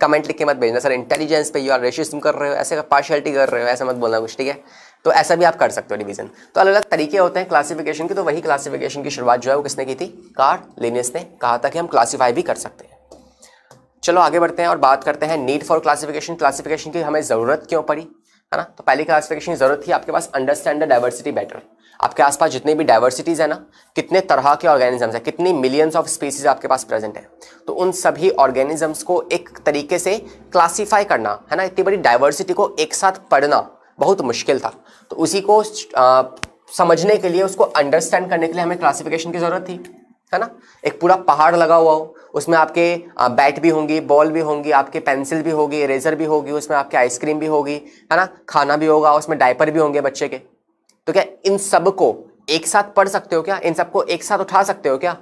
कमेंट लिख के मत भेजना सर इंटेलिजेंस पे यू आर रेशियम कर रहे हो ऐसे पार्शलिटी कर रहे हो ऐसा मत बोलना कुछ ठीक है तो ऐसा भी आप कर सकते हो डिवीजन तो अलग अलग तरीके होते हैं क्लासिफिकेशन के तो वही क्लासिफिकेशन की शुरुआत जो है वो किसने की थी कार लेनियस ने कहा था कि हम क्लासीफाई भी कर सकते हैं चलो आगे बढ़ते हैं और बात करते हैं नीड फॉर क्लासिफिकेशन क्लासिफिकेशन की हमें ज़रूरत क्यों पड़ी है ना तो पहली क्लासिफिकेशन की ज़रूरत थी आपके पास अंडरस्टैंड द डाइवर्सिटी बेटर आपके आसपास जितने भी डाइवर्सिटीज़ है ना कितने तरह के ऑर्गेनिजम्स हैं कितनी मिलियंस ऑफ स्पीसीज आपके पास प्रेजेंट है तो उन सभी ऑर्गेनिजम्स को एक तरीके से क्लासीफाई करना है ना इतनी बड़ी डाइवर्सिटी को एक साथ पढ़ना बहुत मुश्किल था तो उसी को आ, समझने के लिए उसको अंडरस्टैंड करने के लिए हमें क्लासिफिकेशन की ज़रूरत थी है ना एक पूरा पहाड़ लगा हुआ हो उसमें आपके बैट भी होंगी बॉल भी होंगी आपके पेंसिल भी होगी इरेजर भी होगी उसमें आपके आइसक्रीम भी होगी है ना खाना भी होगा उसमें डायपर भी होंगे बच्चे के तो क्या इन सब को एक साथ पढ़ सकते हो क्या इन सबको एक साथ उठा सकते हो क्या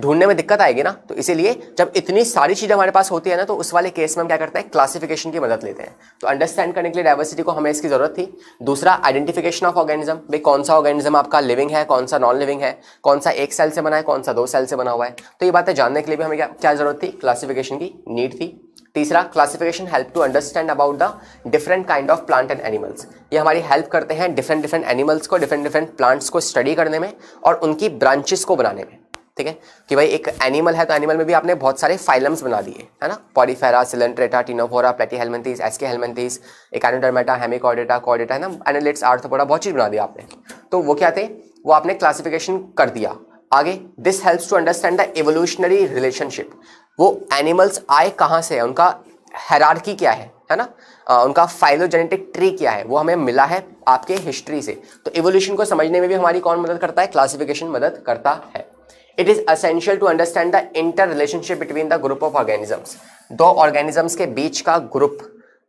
ढूंढने में दिक्कत आएगी ना तो इसीलिए जब इतनी सारी चीज़ें हमारे पास होती है ना तो उस वाले केस में हम क्या करते हैं क्लासिफिकेशन की मदद लेते हैं तो अंडरस्टैंड करने के लिए डाइवर्सिटी को हमें इसकी ज़रूरत थी दूसरा आइडेंटिफिकेशन ऑफ ऑर्गेनिज्म भाई कौन सा ऑर्गेनिज्म आपका लिविंग है कौन सा नॉन लिविंग है कौन सा एक सेल से बना है कौन सा दो सेल से बना हुआ है तो ये बातें जानने के लिए भी हमें क्या क्या ज़रूरत थी क्लासिफिकेशन की नीड थी तीसरा classification help to understand about the different kind of plant and animals ये हमारी हेल्प करते हैं डिफरेंट डिफरेंट एनिमल्स को डिफरेंट डिफरेंट प्लांट्स को स्टडी करने में और उनकी ब्रांचेस को बनाने में ठीक है कि भाई एक एनिमल है तो एनिमल में भी आपने बहुत सारे फाइलम्स बना दिए है ना porifera coelenterata ctenophora platyhelminthes aschelminthes echinodermata hemichordata कॉडेटा है ना एनोलेट्स आर्थोपोडा बहुत चीज़ बना दिया आपने तो वो क्या थे वो आपने क्लासिफिकेशन कर दिया आगे this helps to understand the evolutionary relationship वो एनिमल्स आए कहाँ से है उनका हैरारकी क्या है है ना आ, उनका फाइलोजेनेटिक ट्री क्या है वो हमें मिला है आपके हिस्ट्री से तो एवोल्यूशन को समझने में भी हमारी कौन मदद करता है क्लासिफिकेशन मदद करता है it is essential to understand the inter relationship between the group of organisms दो ऑर्गेनिजम्स के बीच का ग्रुप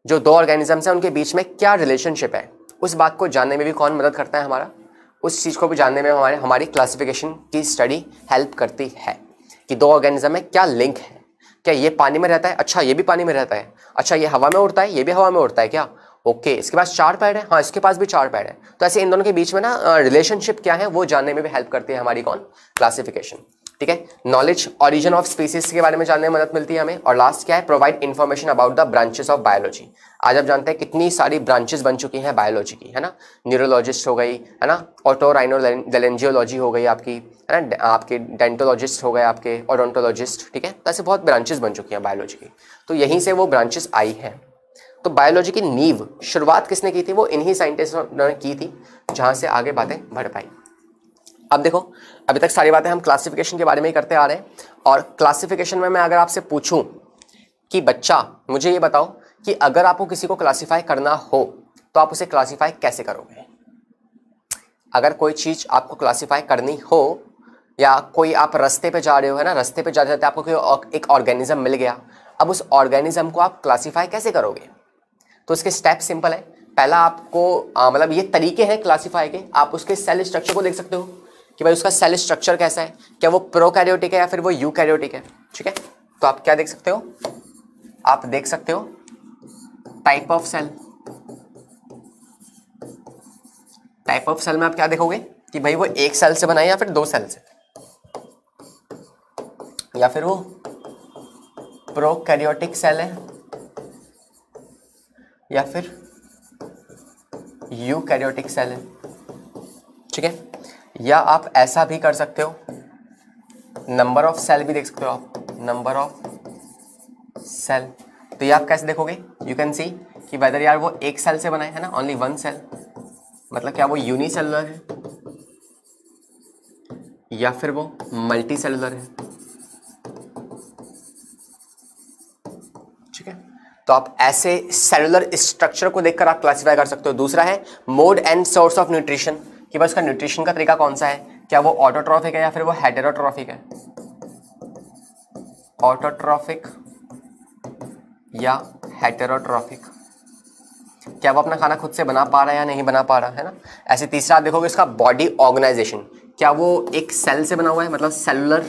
जो दो ऑर्गेनिजम्स हैं उनके बीच में क्या रिलेशनशिप है उस बात को जानने में भी कौन मदद करता है हमारा उस चीज़ को भी जानने में हमारे हमारी क्लासिफिकेशन की स्टडी हेल्प करती है कि दो ऑर्गेनिज्म में क्या लिंक है क्या ये पानी में रहता है अच्छा ये भी पानी में रहता है अच्छा ये हवा में उड़ता है ये भी हवा में उड़ता है क्या ओके इसके पास चार पैड है हाँ इसके पास भी चार पैड है तो ऐसे इन दोनों के बीच में ना रिलेशनशिप क्या है वो जानने में भी हेल्प करती है हमारी कौन क्लासिफिकेशन ठीक है नॉलेज ऑरिजन ऑफ स्पीसीज के बारे में जानने में मदद मिलती है हमें और लास्ट क्या है provide information about the branches of biology आज आप जानते हैं कितनी सारी ब्रांचेस बन चुकी हैं बायोलॉजी की है ना न्यूरोलॉजिस्ट हो गई है ना ऑटोराइनोलेंजियोलॉजी हो गई आपकी है ना आपके डेंटोलॉजिस्ट हो गए आपके ऑडोंटोलॉजिस्ट ठीक है तो ऐसे बहुत ब्रांचेस बन चुकी हैं बायोलॉजी की तो यहीं से वो ब्रांचेस आई हैं तो बायोलॉजी की नींव शुरुआत किसने की थी वो इन्हीं साइंटिस्टों ने की थी जहाँ से आगे बातें बढ़ पाई अब देखो अभी तक सारी बातें हम क्लासिफिकेशन के बारे में ही करते आ रहे हैं और क्लासिफिकेशन में मैं अगर आपसे पूछूं कि बच्चा मुझे ये बताओ कि अगर आपको किसी को क्लासीफाई करना हो तो आप उसे क्लासीफाई कैसे करोगे अगर कोई चीज़ आपको क्लासीफाई करनी हो या कोई आप रस्ते पे जा रहे हो है ना रस्ते पे जाते जाते आपको कोई एक ऑर्गेनिज्म मिल गया अब उस ऑर्गेनिज्म को आप क्लासीफाई कैसे करोगे तो इसके स्टेप सिंपल है पहला आपको मतलब ये तरीके हैं क्लासीफाई के आप उसके सेल स्ट्रक्चर को देख सकते हो कि भाई उसका सेल स्ट्रक्चर कैसा है क्या वो प्रो कैरियोटिक है या फिर वो यू कैरियोटिक है ठीक है तो आप क्या देख सकते हो आप देख सकते हो type of cell type of cell में आप क्या देखोगे कि भाई वो एक सेल से बना है या फिर दो सेल से या फिर वो प्रो कैरियोटिक सेल है या फिर यू कैरियोटिक सेल है ठीक है या आप ऐसा भी कर सकते हो नंबर ऑफ सेल भी देख सकते हो आप नंबर ऑफ सेल तो ये आप कैसे देखोगे यू कैन सी कि वेदर यार वो एक सेल से बनाए है ना ओनली वन सेल मतलब क्या वो यूनिसेलुलर है या फिर वो मल्टी सेलुलर है तो आप ऐसे सेलुलर स्ट्रक्चर को देखकर आप क्लासीफाई कर सकते हो दूसरा है mode and source of nutrition कि भाई उसका न्यूट्रिशन का तरीका कौन सा है क्या वो ऑटोट्रॉफिक है या फिर वो हेटेरोट्रॉफिक है ऑटोट्रॉफिक या हेटेरोट्रॉफिक क्या वो अपना खाना खुद से बना पा रहा है या नहीं बना पा रहा है ना ऐसे तीसरा आप देखोगे इसका बॉडी ऑर्गेनाइजेशन क्या वो एक सेल से बना हुआ है मतलब सेलुलर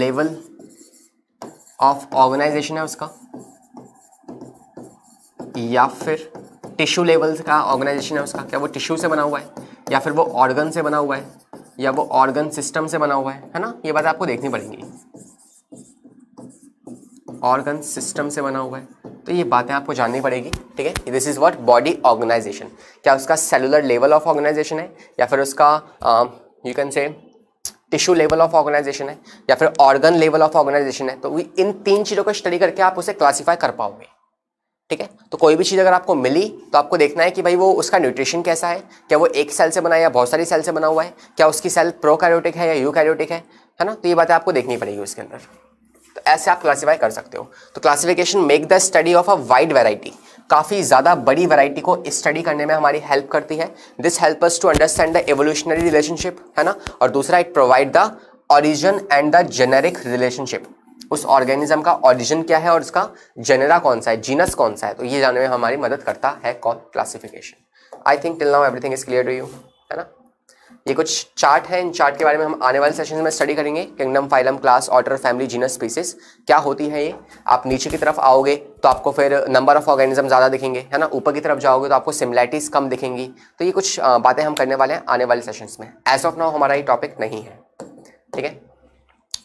लेवल ऑफ ऑर्गेनाइजेशन है उसका या फिर टिश्यू लेवल्स का ऑर्गेनाइजेशन है उसका क्या वो टिश्यू से बना हुआ है या फिर वो ऑर्गन से बना हुआ है या वो ऑर्गन सिस्टम से बना हुआ है है ना ये बात आपको देखनी पड़ेगी ऑर्गन सिस्टम से बना हुआ है तो ये बातें आपको जाननी पड़ेगी ठीक है this is what body organisation क्या उसका सेलुलर लेवल ऑफ ऑर्गेनाइजेशन है या फिर उसका you can say tissue level of organisation है या फिर ऑर्गन लेवल ऑफ ऑर्गेनाइजेशन है तो इन तीन चीज़ों को स्टडी करके आप उसे क्लासीफाई कर पाओगे ठीक है तो कोई भी चीज़ अगर आपको मिली तो आपको देखना है कि भाई वो उसका न्यूट्रिशन कैसा है क्या वो एक सेल से बना है या बहुत सारी सेल से बना हुआ है क्या उसकी सेल प्रोकैरियोटिक है या यूकैरियोटिक है है ना तो ये बातें आपको देखनी पड़ेगी उसके अंदर तो ऐसे आप क्लासीफाई कर सकते हो तो classification make the study of a wide variety काफ़ी ज़्यादा बड़ी वैरायटी को स्टडी करने में हमारी हेल्प करती है this help us to understand the evolutionary relationship है ना और दूसरा it provide the origin and the generic relationship उस ऑर्गेनिज्म का ऑरिजिन क्या है और इसका जेनेरा कौन सा है जीनस कौन सा है तो ये जानने में हमारी मदद करता है call classification I think till now everything is clear to you है ना ये कुछ चार्ट है इन चार्ट के बारे में हम आने वाले सेशन में स्टडी करेंगे kingdom phylum class order family genus species क्या होती है ये आप नीचे की तरफ आओगे तो आपको फिर नंबर ऑफ ऑर्गेनिज्म ज़्यादा दिखेंगे है ना ऊपर की तरफ जाओगे तो आपको सिमिलैरिटीज़ कम दिखेंगी तो ये कुछ बातें हम करने वाले हैं आने वाले सेशंस में एज ऑफ नाउ हमारा ये टॉपिक नहीं है ठीक है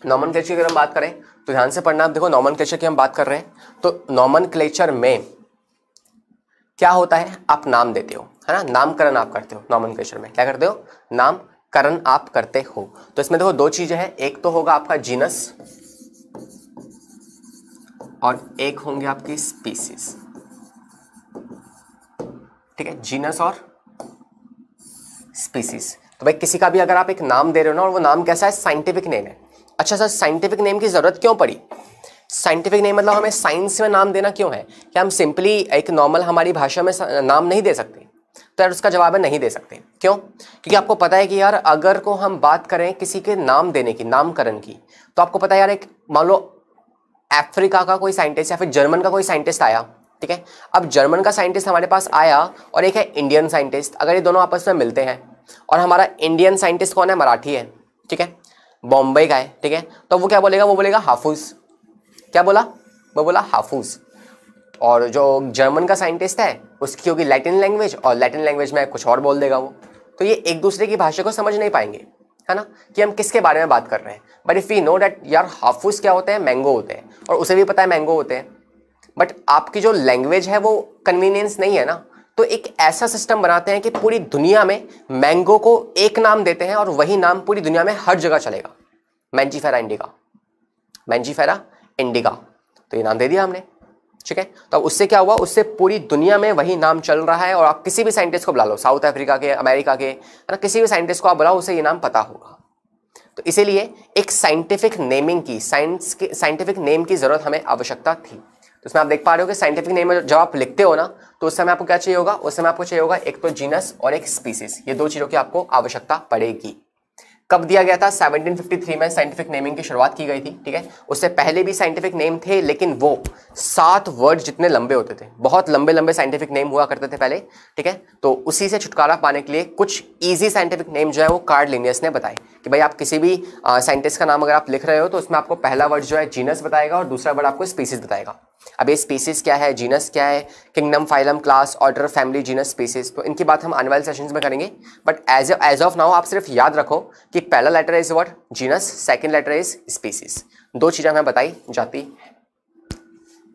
नॉमन की अगर हम बात करें तो ध्यान से पढ़ना आप देखो नॉमन क्लेचर की हम बात कर रहे हैं तो नॉमन में क्या होता है आप नाम देते हो है ना नामकरण आप करते हो नॉमन में क्या करते हो नामकरण आप करते हो तो इसमें देखो दो चीज़ें हैं एक तो होगा आपका जीनस और एक होंगे आपकी स्पीसीज ठीक है जीनस और स्पीसीज तो भाई किसी का भी अगर आप एक नाम दे रहे हो ना और वो नाम कैसा है साइंटिफिक नेम है अच्छा सर साइंटिफिक नेम की ज़रूरत क्यों पड़ी साइंटिफिक नेम मतलब हमें साइंस में नाम देना क्यों है क्या हम सिंपली एक नॉर्मल हमारी भाषा में नाम नहीं दे सकते तो यार उसका जवाब है नहीं दे सकते क्यों क्योंकि आपको पता है कि यार अगर को हम बात करें किसी के नाम देने की नामकरण की तो आपको पता है यार एक मान लो अफ्रीका का कोई साइंटिस्ट या फिर जर्मन का कोई साइंटिस्ट आया ठीक है अब जर्मन का साइंटिस्ट हमारे पास आया और एक है इंडियन साइंटिस्ट अगर ये दोनों आपस में मिलते हैं और हमारा इंडियन साइंटिस्ट कौन है मराठी है ठीक है बॉम्बे का है ठीक है तो वो क्या बोलेगा वो बोलेगा हाफूस क्या बोला वो बोला हाफूस और जो जर्मन का साइंटिस्ट है उसकी होगी लैटिन लैंग्वेज और लैटिन लैंग्वेज में कुछ और बोल देगा वो तो ये एक दूसरे की भाषा को समझ नहीं पाएंगे है ना कि हम किसके बारे में बात कर रहे हैं but if you know that यार हाफूस क्या होते हैं मैंगो होते हैं और उसे भी पता है मैंगो होते हैं बट आपकी जो लैंग्वेज है वो कन्वीनियंस नहीं है ना तो एक ऐसा सिस्टम बनाते हैं कि पूरी दुनिया में मैंगो को एक नाम देते हैं और वही नाम पूरी दुनिया में हर जगह चलेगा मैंजीफेरा इंडिका मैंजीफेरा इंडिका तो ये नाम दे दिया हमने ठीक है तो अब उससे क्या हुआ उससे पूरी दुनिया में वही नाम चल रहा है और आप किसी भी साइंटिस्ट को बुला लो साउथ अफ्रीका के अमेरिका के है ना किसी भी साइंटिस्ट को आप बुलाओ उसे ये नाम पता होगा तो इसीलिए एक साइंटिफिक नेमिंग की साइंस के साइंटिफिक नेम की ज़रूरत हमें आवश्यकता थी तो इसमें आप देख पा रहे हो कि साइंटिफिक नेम में जब आप लिखते हो ना तो उस समय आपको क्या चाहिए होगा उस समय आपको चाहिए होगा एक तो जीनस और एक स्पीसीज ये दो चीज़ों की आपको आवश्यकता पड़ेगी कब दिया गया था 1753 में साइंटिफिक नेमिंग की शुरुआत की गई थी ठीक है उससे पहले भी साइंटिफिक नेम थे लेकिन वो सात वर्ड जितने लंबे होते थे बहुत लंबे लंबे साइंटिफिक नेम हुआ करते थे पहले ठीक है तो उसी से छुटकारा पाने के लिए कुछ इजी साइंटिफिक नेम जो है वो कार्ड लिनियस ने बताए कि भाई आप किसी भी साइंटिस्ट का नाम अगर आप लिख रहे हो तो उसमें आपको पहला वर्ड जो है जीनस बताएगा और दूसरा वर्ड आपको स्पीसीज बताएगा अब ये स्पेसिस क्या है जीनस क्या है kingdom phylum class order family genus species तो इनकी बात हम आने वाले सेशंस में करेंगे but as as of now आप सिर्फ याद रखो कि पहला letter is what genus second letter is species दो चीज़ें हमें बताई जाती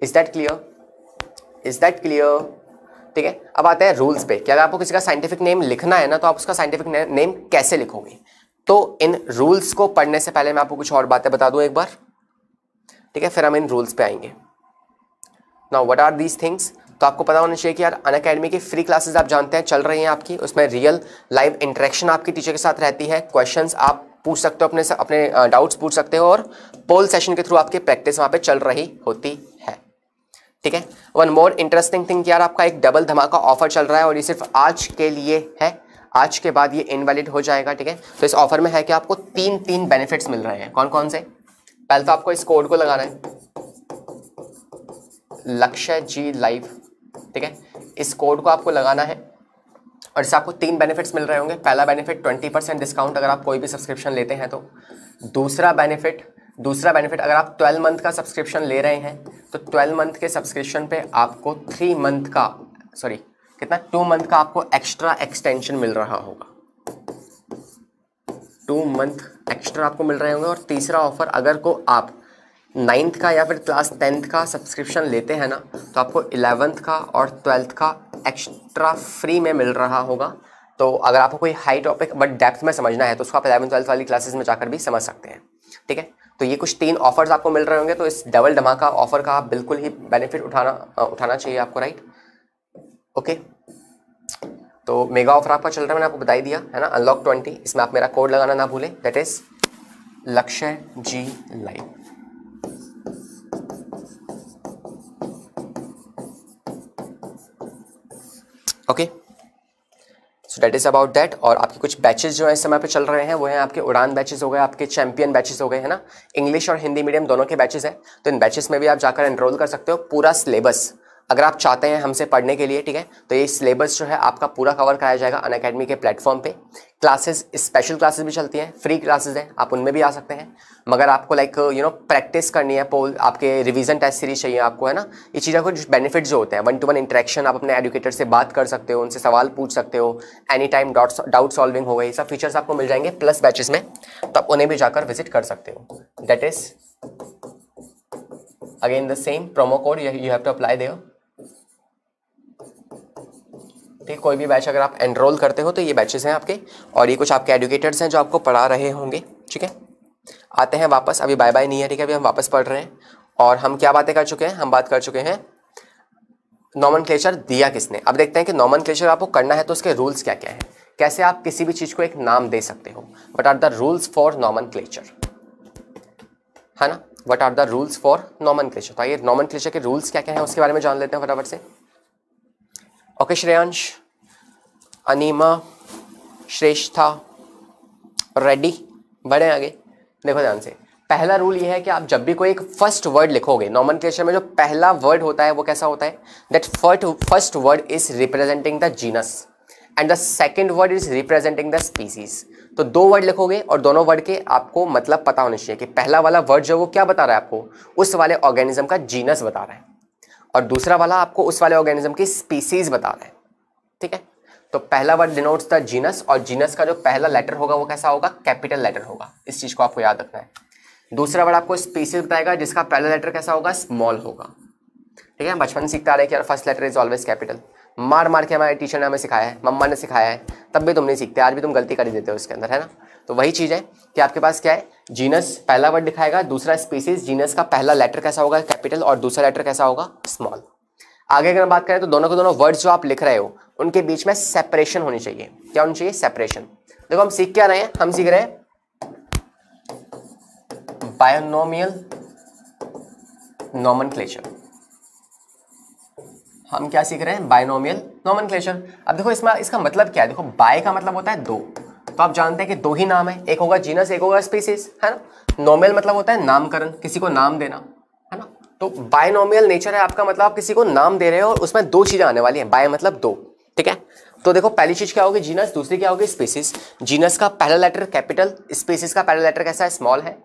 is that clear is that clear ठीक है अब आते हैं रूल्स पे कि अगर आपको किसी का साइंटिफिक नेम लिखना है ना तो आप उसका साइंटिफिक नेम कैसे लिखोगे तो इन रूल्स को पढ़ने से पहले मैं आपको कुछ और बातें बता दूं एक बार ठीक है फिर हम इन रूल्स पे आएंगे now what are these things तो आपको पता होना चाहिए कि यार अन अकेडमी की फ्री क्लासेस आप जानते हैं चल रही हैं आपकी उसमें रियल लाइव इंटरेक्शन आपकी टीचर के साथ रहती है क्वेश्चन आप पूछ सकते हो अपने अपने डाउट्स पूछ सकते हो और पोल सेशन के थ्रू आपके प्रैक्टिस वहाँ पे चल रही होती है ठीक है वन मोर इंटरेस्टिंग थिंग यार आपका एक डबल धमाका ऑफर चल रहा है और ये सिर्फ आज के लिए है आज के बाद ये इनवैलिड हो जाएगा ठीक है तो इस ऑफर में है कि आपको तीन तीन बेनिफिट्स मिल रहे हैं कौन कौन से पहले तो आपको इस कोड को लगाना है लक्ष्य जी लाइफ ठीक है इस कोड को आपको लगाना है और इससे आपको तीन बेनिफिट्स मिल रहे होंगे पहला बेनिफिट ट्वेंटी परसेंट डिस्काउंट अगर आप कोई भी सब्सक्रिप्शन लेते हैं तो दूसरा बेनिफिट दूसरा बेनिफिट अगर आप ट्वेल्व मंथ का सब्सक्रिप्शन ले रहे हैं तो ट्वेल्व मंथ के सब्सक्रिप्शन पे आपको थ्री मंथ का सॉरी कितना टू मंथ का आपको एक्स्ट्रा एक्सटेंशन मिल रहा होगा टू मंथ एक्स्ट्रा आपको मिल रहे होंगे और तीसरा ऑफर अगर को आप नाइन्थ का या फिर क्लास टेंथ का सब्सक्रिप्शन लेते हैं ना तो आपको इलेवंथ का और ट्वेल्थ का एक्स्ट्रा फ्री में मिल रहा होगा तो अगर आपको कोई हाई टॉपिक बट डेप्थ में समझना है तो उसको आप इलेवन ट्वेल्थ वाली क्लासेस में जाकर भी समझ सकते हैं ठीक है तो ये कुछ तीन ऑफर्स आपको मिल रहे होंगे तो इस डबल धमाका ऑफर का आप बिल्कुल ही बेनिफिट उठाना उठाना चाहिए आपको राइट ओके तो मेगा ऑफर आपका चल रहा है मैंने आपको बताई दिया है ना अनलॉक ट्वेंटी इसमें आप मेरा कोड लगाना ना भूलें that is Lakshya ji live okay so that is about that और आपके कुछ बैचेज जो है इस समय पे चल रहे हैं वो हैं आपके उड़ान बैचेज हो गए आपके चैंपियन बैचेज हो गए है ना इंग्लिश और हिंदी मीडियम दोनों के बैचेज हैं तो इन बैचेस में भी आप जाकर एनरोल कर सकते हो पूरा सिलेबस अगर आप चाहते हैं हमसे पढ़ने के लिए ठीक है तो ये सिलेबस जो है आपका पूरा कवर कराया जाएगा अन अकेडमी के प्लेटफॉर्म पे क्लासेस स्पेशल क्लासेस भी चलती हैं फ्री क्लासेस हैं आप उनमें भी आ सकते हैं मगर आपको लाइक यू नो प्रैक्टिस करनी है पोल आपके रिवीजन टेस्ट सीरीज चाहिए आपको है ना ये चीज़ों को जो बेनिफिट जो होते हैं वन टू वन इंटरेक्शन आप अपने एडुकेटर से बात कर सकते हो उनसे सवाल पूछ सकते हो एनी टाइम डाउट सॉल्विंग हो गई सब फीचर्स आपको मिल जाएंगे प्लस बैचेस में तो आप उन्हें भी जाकर विजिट कर सकते हो that is again the same promo code you have to apply there ठीक कोई भी बैच अगर आप एनरोल करते हो तो ये बैचेस हैं आपके और ये कुछ आपके एडुकेटर्स हैं जो आपको पढ़ा रहे होंगे ठीक है आते हैं वापस अभी बाय बाय नहीं है ठीक है अभी हम वापस पढ़ रहे हैं और हम क्या बातें कर चुके हैं हम बात कर चुके हैं नॉमन क्लेचर दिया किसने अब देखते हैं कि नॉमन क्लेचर आपको करना है तो उसके रूल्स क्या क्या है कैसे आप किसी भी चीज़ को एक नाम दे सकते हो what are the rules for nomenclature है ना what are the rules for nomenclature तो आइए नॉमन क्लेचर के रूल्स क्या क्या है उसके बारे में जान लेते हैं फटाफट से ओके श्रेयांश अनिमा श्रेष्ठा रेडी बढ़े आगे देखो ध्यान से पहला रूल ये है कि आप जब भी कोई एक फर्स्ट वर्ड लिखोगे नॉमन में जो पहला वर्ड होता है वो कैसा होता है that first first word is representing the genus and the second word is representing the species तो दो वर्ड लिखोगे और दोनों वर्ड के आपको मतलब पता होना चाहिए कि पहला वाला वर्ड जो वो क्या बता रहा है आपको उस वाले ऑर्गेनिज्म का जीनस बता रहा है और दूसरा वाला आपको उस वाले ऑर्गेनिज्म की स्पीसीज बताना है ठीक है तो पहला वर्ड डिनोट्स द जीनस और जीनस का जो पहला लेटर होगा वो कैसा होगा कैपिटल लेटर होगा इस चीज़ को आपको याद रखना है दूसरा वर्ड आपको स्पीसीज बताएगा जिसका पहला लेटर कैसा होगा स्मॉल होगा ठीक है बचपन सीखते आ रहे कि यार first letter is always capital मार मार के हमारे टीचर ने हमें सिखाया है मम्मा ने सिखाया है तब भी तुम नहीं सीखते आज भी तुम गलती कर देते हो उसके अंदर है ना तो वही चीज़ है कि आपके पास क्या है जीनस पहला वर्ड दिखाएगा दूसरा स्पीसीज जीनस का पहला लेटर कैसा होगा कैपिटल और दूसरा लेटर कैसा होगा स्मॉल आगे अगर हम बात करें तो दोनों के दोनों वर्ड्स जो आप लिख रहे हो उनके बीच में सेपरेशन होनी चाहिए क्या होनी चाहिए सेपरेशन देखो हम सीख क्या रहे हैं हम सीख रहे हैं बायोनोमियल नॉमन हम क्या सीख रहे हैं बायोनोमियल नॉमन अब देखो इसमें इसका मतलब क्या है देखो बाय का मतलब होता है दो तो आप जानते हैं कि दो ही नाम है एक होगा जीनस एक होगा स्पीसीज है ना नॉमियल मतलब होता है नामकरण किसी को नाम देना है ना तो बायोनॉमियल नेचर है आपका मतलब आप किसी को नाम दे रहे हो और उसमें दो चीज़ें आने वाली हैं बाय मतलब दो ठीक है तो देखो पहली चीज़ क्या होगी जीनस दूसरी क्या होगी स्पेसिस जीनस का पहला लेटर कैपिटल स्पेसिस का पहला लेटर कैसा है स्मॉल है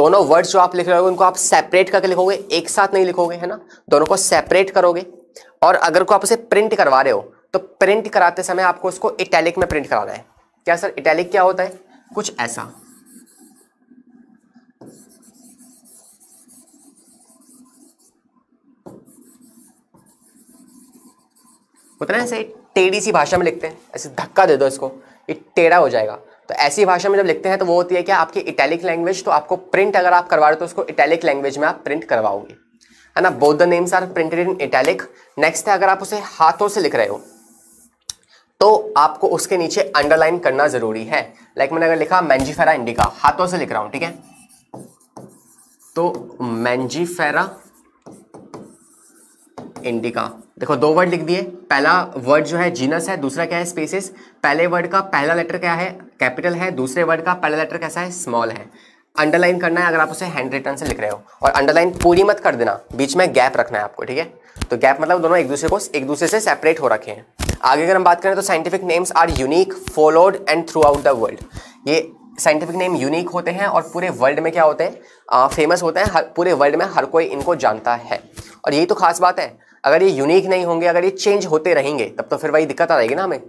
दोनों वर्ड्स जो आप लिख रहे हो उनको आप सेपरेट करके लिखोगे एक साथ नहीं लिखोगे है ना दोनों को सेपरेट करोगे और अगर को आप उसे प्रिंट करवा रहे हो तो प्रिंट कराते समय आपको उसको इटैलिक में प्रिंट कराना है क्या सर इटैलिक क्या होता है कुछ ऐसा होता है ना ऐसे टेढ़ी सी भाषा में लिखते हैं ऐसे धक्का दे दो इसको ये टेढ़ा हो जाएगा तो ऐसी भाषा में जब लिखते हैं तो वो होती है क्या आपकी इटैलिक लैंग्वेज तो आपको प्रिंट अगर आप करवा रहे हो तो उसको इटैलिक लैंग्वेज में आप प्रिंट करवाओगे है ना both the names are printed in italic next है अगर आप उसे हाथों से लिख रहे हो तो आपको उसके नीचे अंडरलाइन करना जरूरी है लाइक मैंने अगर लिखा मैंजीफेरा इंडिका हाथों से लिख रहा हूं ठीक है तो मैंजीफेरा इंडिका देखो दो वर्ड लिख दिए पहला वर्ड जो है जीनस है दूसरा क्या है स्पेसिस पहले वर्ड का पहला लेटर क्या है कैपिटल है दूसरे वर्ड का पहला लेटर कैसा है स्मॉल है अंडरलाइन करना है अगर आप उसे हैंड रिटर्न से लिख रहे हो और अंडरलाइन पूरी मत कर देना बीच में गैप रखना है आपको ठीक है तो गैप मतलब दोनों एक दूसरे को एक दूसरे से सेपरेट हो रखे हैं आगे अगर हम बात करें तो scientific names are unique followed and throughout the world ये साइंटिफिक नेम यूनिक होते हैं और पूरे वर्ल्ड में क्या होते हैं फेमस होते हैं हर पूरे वर्ल्ड में हर कोई इनको जानता है और यही तो खास बात है अगर ये यूनिक नहीं होंगे अगर ये चेंज होते रहेंगे तब तो फिर वही दिक्कत आ जाएगी ना हमें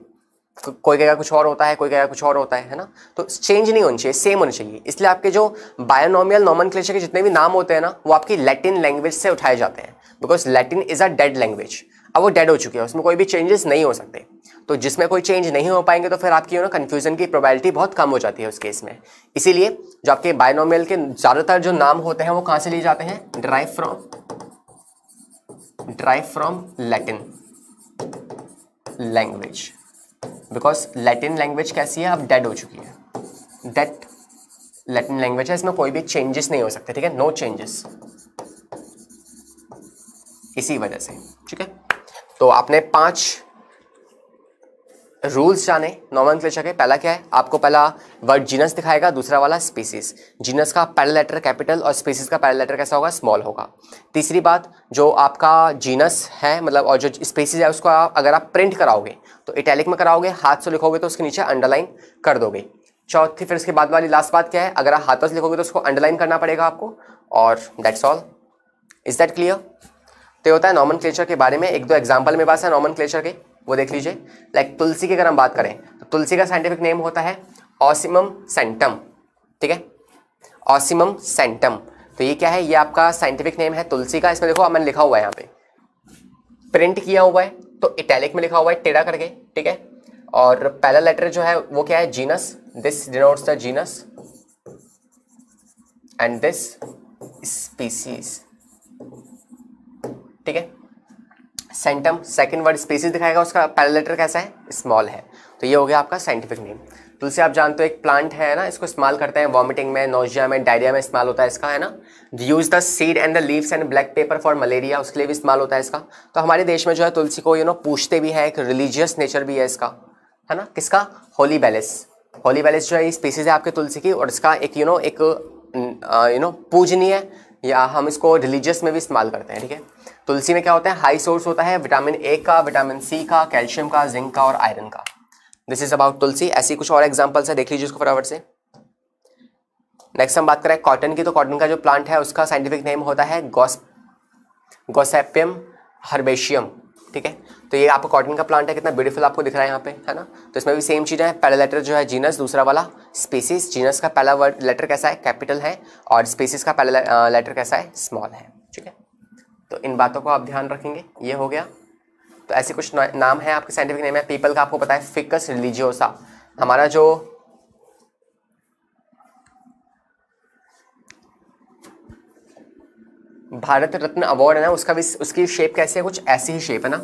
कोई कहेगा कुछ और होता है कोई कहेगा कुछ और होता है है ना तो चेंज नहीं होनी चाहिए सेम होनी चाहिए इसलिए आपके जो बायोनॉमियल नॉमन क्लेशर के जितने भी नाम होते हैं ना वो आपकी लैटिन लैंग्वेज से उठाए जाते हैं because Latin is a dead language अब वो डेड हो चुकी है उसमें कोई भी चेंजेस नहीं हो सकते तो जिसमें कोई चेंज नहीं हो पाएंगे तो फिर आपकी ना कन्फ्यूजन की प्रोबेबिलिटी बहुत कम हो जाती है उस केस में इसीलिए जो आपके बायोनॉमियल के ज़्यादातर जो नाम होते हैं वो कहाँ से लिए जाते हैं derive from derive from Latin language because Latin language कैसी है अब डेड हो चुकी है डेट लैटिन लैंग्वेज है इसमें कोई भी चेंजेस नहीं हो सकते ठीक है नो चेंजेस इसी वजह से ठीक है तो आपने पांच रूल्स जाने क्लेचर के पहला क्या है आपको पहला वर्ड जीनस दिखाएगा दूसरा वाला स्पीसीज जीनस का पहला लेटर कैपिटल और स्पीसीज का पहला लेटर कैसा होगा स्मॉल होगा तीसरी बात जो आपका जीनस है मतलब और जो स्पीसीज है उसको अगर आप प्रिंट कराओगे तो इटैलिक में कराओगे हाथ से लिखोगे तो उसके नीचे अंडरलाइन कर दोगे चौथी फिर इसके बाद वाली लास्ट बात क्या है अगर आप हाथों से लिखोगे तो उसको अंडरलाइन करना पड़ेगा आपको और that's all is that clear तो होता है नॉमन के बारे में एक दो एग्जाम्पल मेरे पास है नॉमन के वो देख लीजिए लाइक like, तुलसी की अगर हम बात करें तो तुलसी का साइंटिफिक नेम होता है ऑसिमम सेंटम ठीक है ऑसिमम सेंटम तो ये क्या है ये आपका साइंटिफिक नेम है तुलसी का इसमें देखो मैंने लिखा हुआ है यहाँ पे प्रिंट किया हुआ है तो इटैलिक में लिखा हुआ है टेरा करके ठीक है और पहला लेटर जो है वो क्या है genus this denotes the genus and this species ठीक है सेंटम सेकंड वर्ड स्पीसीज दिखाएगा उसका पहला लेटर कैसा है स्मॉल है तो ये हो गया आपका साइंटिफिक नेम तुलसी आप जानते हो एक प्लांट है ना इसको इस्तेमाल करते हैं वॉमिटिंग में नोजिया में डायरिया में इस्तेमाल होता है इसका है ना use the seed and the leaves and black pepper for malaria उसके लिए भी इस्तेमाल होता है इसका तो हमारे देश में जो है तुलसी को यू नो पूछते भी है एक रिलीजियस नेचर भी है इसका है ना किसका होली बैलेस होली बैलेस जो है स्पीसीज है आपके तुलसी की और इसका एक यू नो एक यू नो पूजनीय या हम इसको रिलीजियस में भी इस्तेमाल करते हैं ठीक है तुलसी में क्या होता है हाई सोर्स होता है विटामिन ए का विटामिन सी का कैल्शियम का जिंक का और आयरन का दिस इज अबाउट तुलसी ऐसी कुछ और एग्जाम्पल्स है देख लीजिए उसको फटाफट से नेक्स्ट हम बात करें कॉटन की तो कॉटन का जो प्लांट है उसका साइंटिफिक नेम होता है गॉस गोसेपियम हर्बेशियम ठीक है तो ये आपको कॉटन का प्लांट है कितना ब्यूटीफुल आपको दिख रहा है यहाँ पे है ना तो इसमें भी सेम चीज़ें हैं पहला लेटर जो है जीनस दूसरा वाला स्पेसिस जीनस का पहला वर्ड लेटर कैसा है कैपिटल है और स्पेसिस का पहला लेटर कैसा है स्मॉल है ठीक है तो इन बातों को आप ध्यान रखेंगे ये हो गया तो ऐसे कुछ नाम है आपके साइंटिफिक नेम है पीपल का आपको पता है फिकस रिलीजियोसा हमारा जो भारत रत्न अवार्ड है ना उसका भी उसकी शेप कैसे है कुछ ऐसी ही शेप है ना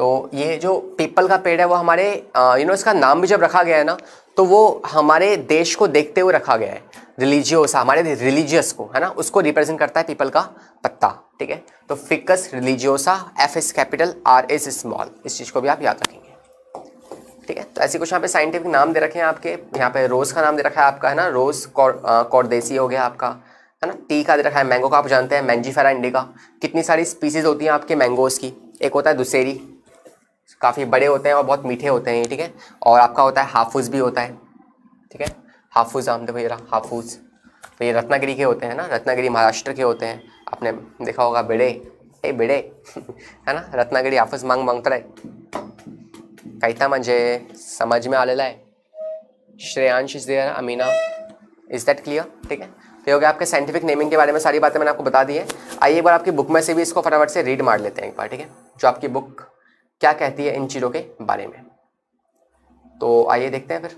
तो ये जो पीपल का पेड़ है वो हमारे यू नो इसका नाम भी जब रखा गया है ना तो वो हमारे देश को देखते हुए रखा गया है रिलीजियस हमारे रिलीजियस को है ना उसको रिप्रेजेंट करता है पीपल का पत्ता ठीक है तो ficus religiosa F is capital R is small इस चीज़ को भी आप याद रखेंगे ठीक है तो ऐसे कुछ यहाँ पे साइंटिफिक नाम दे रखे हैं आपके यहाँ पे रोज़ का नाम दे रखा है आपका है ना रोज़ कॉर्डेसी हो गया आपका है ना टी का दे रखा है मैंगो का आप जानते हैं मैंजीफेरा इंडिका कितनी सारी स्पीसीज होती हैं आपके मैंगोज़ की एक होता है दुसेरी काफ़ी बड़े होते हैं और बहुत मीठे होते हैं ठीक है और आपका होता है हाफूज भी होता है ठीक है हाफूज तो भैया हाफूज तो ये रत्नागिरी के होते हैं ना रत्नागिरी महाराष्ट्र के होते हैं आपने देखा होगा बेड़े ए बेड़े है ना रत्नागिरी हाफूज मांग मागता आहे कहता मजे समझ में आ आहे Shreyansh is there Amina is that clear ठीक है तो हो गया आपके साइंटिफिक नेमिंग के बारे में सारी बातें मैंने आपको बता दी है आइए एक बार आपकी बुक में से भी इसको फटाफट से रीड मार लेते हैं एक बार ठीक है जो आपकी बुक क्या कहती है इन चीज़ों के बारे में तो आइए देखते हैं फिर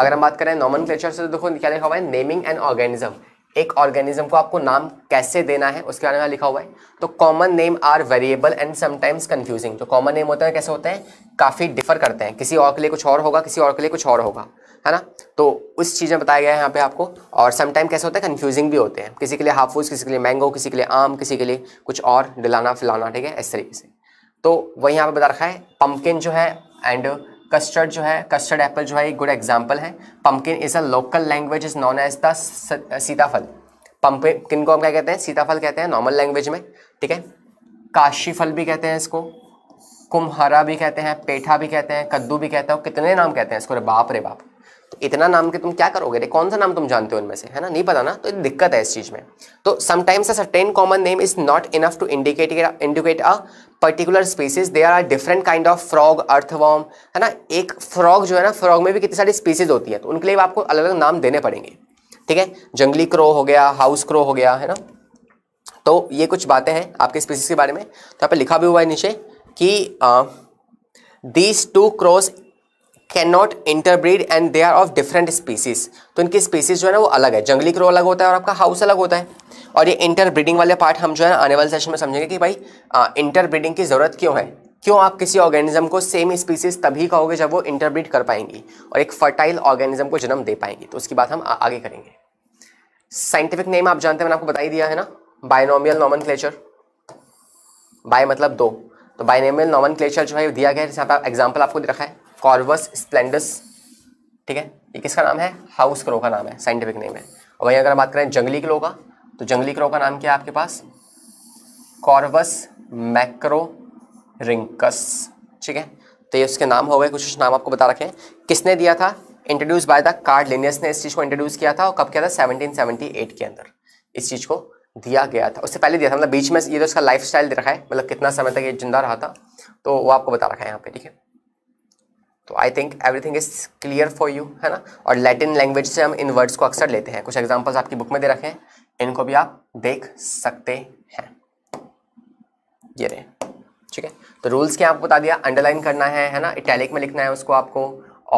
अगर हम बात करें नॉमन क्लेचर से तो देखो क्या लिखा हुआ है नेमिंग एंड ऑर्गेनिज्म एक ऑर्गेनिज्म को आपको नाम कैसे देना है उसके बारे में लिखा हुआ है तो common name are variable and sometimes confusing जो कॉमन नेम होते हैं कैसे होते हैं काफ़ी डिफर करते हैं किसी और के लिए कुछ और होगा किसी और के लिए कुछ और होगा है ना तो उस चीज़ में बताया गया है यहाँ पे आपको और समटाइम कैसे होता है कन्फ्यूजिंग भी होते हैं किसी के लिए हाफूज किसी के लिए मैंगो किसी के लिए आम किसी के लिए कुछ और डिलाना फिलाना ठीक है इस तरीके से तो वही यहाँ पे बता रखा है पम्पकिन जो है एंड कस्टर्ड जो है कस्टर्ड एप्पल जो है एक गुड एग्जाम्पल है pumpkin is a local language is known as the sitaphal pumpkin को हम क्या कहते हैं सीताफल कहते हैं नॉर्मल लैंग्वेज में ठीक है काशी फल भी कहते हैं इसको कुम्हरा भी कहते हैं पेठा भी कहते हैं कद्दू भी कहते हैं कितने नाम कहते हैं इसको रे बाप रे बाप तो इतना नाम के तुम क्या करोगे रे कौन सा नाम तुम जानते हो इनमें से है ना नहीं पता ना तो दिक्कत है इस चीज़ में तो sometimes a certain common name is not enough to indicate indicate a particular species there are different kind of frog earthworm है ना एक फ्रॉग जो है ना फ्रॉग में भी कितनी सारी स्पीसीज होती है तो उनके लिए आपको अलग अलग नाम देने पड़ेंगे ठीक है जंगली क्रो हो गया हाउस क्रो हो गया है ना तो ये कुछ बातें हैं आपके स्पीसीज के बारे में तो यहाँ पर लिखा भी हुआ है नीचे कि these two crows can not interbreed and they are of different species तो इनकी स्पीसीज जो है ना वो अलग है जंगली क्रो अलग होता है और आपका हाउस अलग होता है और ये इंटरब्रीडिंग वाले पार्ट हम जो है ना आने वाले सेशन में समझेंगे कि भाई इंटरब्रीडिंग की ज़रूरत क्यों है क्यों आप किसी ऑर्गेनिज्म को सेम स्पीसीज तभी कहोगे जब वो इंटरब्रीड कर पाएंगी और एक फर्टाइल ऑर्गेनिज्म को जन्म दे पाएंगी तो उसकी बात हम आ, आगे करेंगे साइंटिफिक नेम आप जानते हैं मैंने आपको बताई दिया है ना बायोनोमियल नॉमन क्लेचर बाय मतलब दो तो बायनोमियल नॉमन क्लेचर जो है दिया गया है जैसे आप एग्जाम्पल आपको दे रखा है कॉर्वस स्प्लेंडस ठीक है ये किसका नाम है हाउस क्रो का नाम है साइंटिफिक नेम है और वहीं अगर बात करें जंगली क्रो का तो जंगली क्रो का नाम क्या है आपके पास कॉर्वस मैक्रो रिंकस ठीक है तो ये उसके नाम हो गए कुछ कुछ नाम आपको बता रखे किसने दिया था introduce by the Carl Linnaeus ने इस चीज़ को इंट्रोड्यूस किया था और कब किया था एट के अंदर इस चीज़ को दिया गया था उससे पहले दिया था मतलब बीच में ये तो उसका लाइफ स्टाइल रखा है मतलब कितना समय तक ये जिंदा रहा था तो वो आपको बता रखा है यहाँ पे ठीक है तो I think everything is clear for you है ना और लैटिन लैंग्वेज से हम इन वर्ड्स को अक्सर लेते हैं कुछ एग्जाम्पल्स आपकी बुक में दे रखे हैं इनको भी आप देख सकते हैं ये रहे ठीक है तो रूल्स क्या आपको बता दिया अंडरलाइन करना है है ना इटैलिक में लिखना है उसको आपको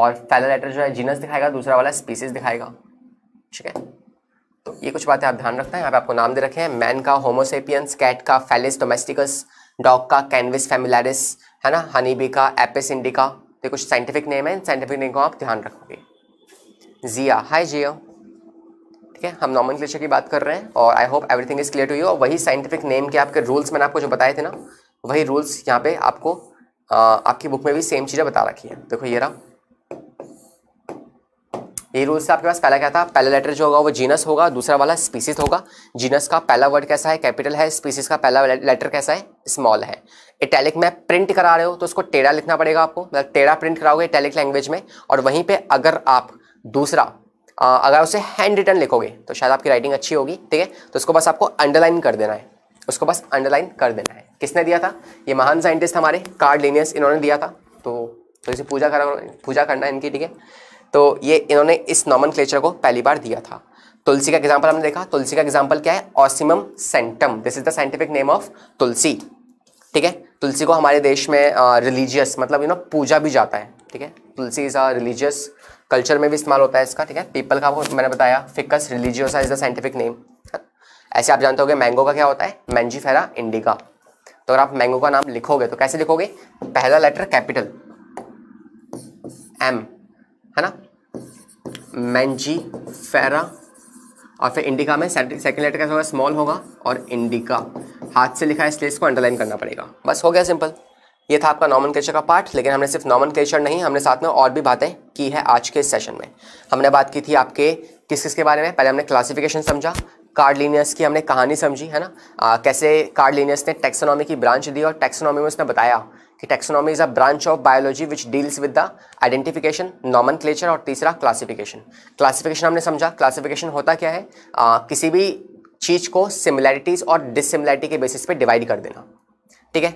और पहला लेटर जो है जीनस दिखाएगा दूसरा वाला स्पीसीज दिखाएगा ठीक है तो ये कुछ बातें आप ध्यान रखते हैं यहाँ पे आपको नाम दे रखे हैं मैन का होमोसेपियंस कैट का फैलिस डोमेस्टिकस डॉग का कैनविस फेमिलरिस है ना हनीबी का एपिस इंडिका तो कुछ साइंटिफिक नेम है साइंटिफिक नेम को आप ध्यान रखोगे जिया हाय जियो ठीक है हम नॉमन क्लेशर की बात कर रहे हैं और I hope everything is clear to you और वही साइंटिफिक नेम के आपके रूल्स मैंने आपको जो बताए थे ना वही रूल्स यहाँ पे आपको आ, आपकी बुक में भी सेम चीज़ें बता रखी है देखो ये रहा ये रूल से आपके पास पहला क्या था पहला लेटर जो होगा वो जीनस होगा दूसरा वाला स्पीसीज होगा जीनस का पहला वर्ड कैसा है कैपिटल है स्पीसीज का पहला लेटर कैसा है स्मॉल है इटैलिक में प्रिंट करा रहे हो तो उसको टेढ़ा लिखना पड़ेगा आपको मतलब टेढ़ा प्रिंट कराओगे इटैलिक लैंग्वेज में और वहीं पर अगर आप दूसरा आ, अगर उसे हैंड रिटर्न लिखोगे तो शायद आपकी राइटिंग अच्छी होगी ठीक है तो उसको बस आपको अंडरलाइन कर देना है उसको बस अंडरलाइन कर देना है किसने दिया था ये महान साइंटिस्ट हमारे कार्ड लीनियस इन्होंने दिया था तो थोड़ी तो सी पूजा करा पूजा करना है इनकी ठीक है तो ये इन्होंने इस नॉमन को पहली बार दिया था तुलसी का एग्जाम्पल हमने देखा तुलसी का एग्जाम्पल क्या है ocimum sanctum this is the scientific name of tulsi ठीक है तुलसी को हमारे देश में रिलीजियस मतलब यू नो पूजा भी जाता है ठीक है tulsi is a religious culture में भी इस्तेमाल होता है इसका ठीक है पीपल का मैंने बताया ficus religiosa is the scientific name ऐसे आप जानते हो मैंगो का क्या होता है मैंजीफेरा इंडिका तो अगर आप मैंगो का नाम लिखोगे तो कैसे लिखोगे पहला लेटर कैपिटल एम है ना मैंजी फेरा और फिर इंडिका में सेकंड लेटर कैसा होगा स्मॉल होगा और इंडिका हाथ से लिखा है इसलिए इसको अंडरलाइन करना पड़ेगा बस हो गया सिंपल ये था आपका नॉमन कल्चर का पार्ट लेकिन हमने सिर्फ नॉमन कल्चर नहीं हमने साथ में और भी बातें की है आज के सेशन में हमने बात की थी आपके किस किस के बारे में पहले हमने क्लासिफिकेशन समझा कार्ड लीनियस की हमने कहानी समझी है ना आ, कैसे कार्ड लीनियस ने टेक्सोनॉमी की ब्रांच दी और टेक्सोनॉमी में उसने बताया कि taxonomy is a branch of biology which deals with the identification नॉमन और तीसरा क्लासिफिकेशन क्लासिफिकेशन हमने समझा क्लासिफिकेशन होता क्या है आ, किसी भी चीज़ को सिमिलैरिटीज़ और डिसिमिलैरिटी के बेसिस पे डिवाइड कर देना ठीक है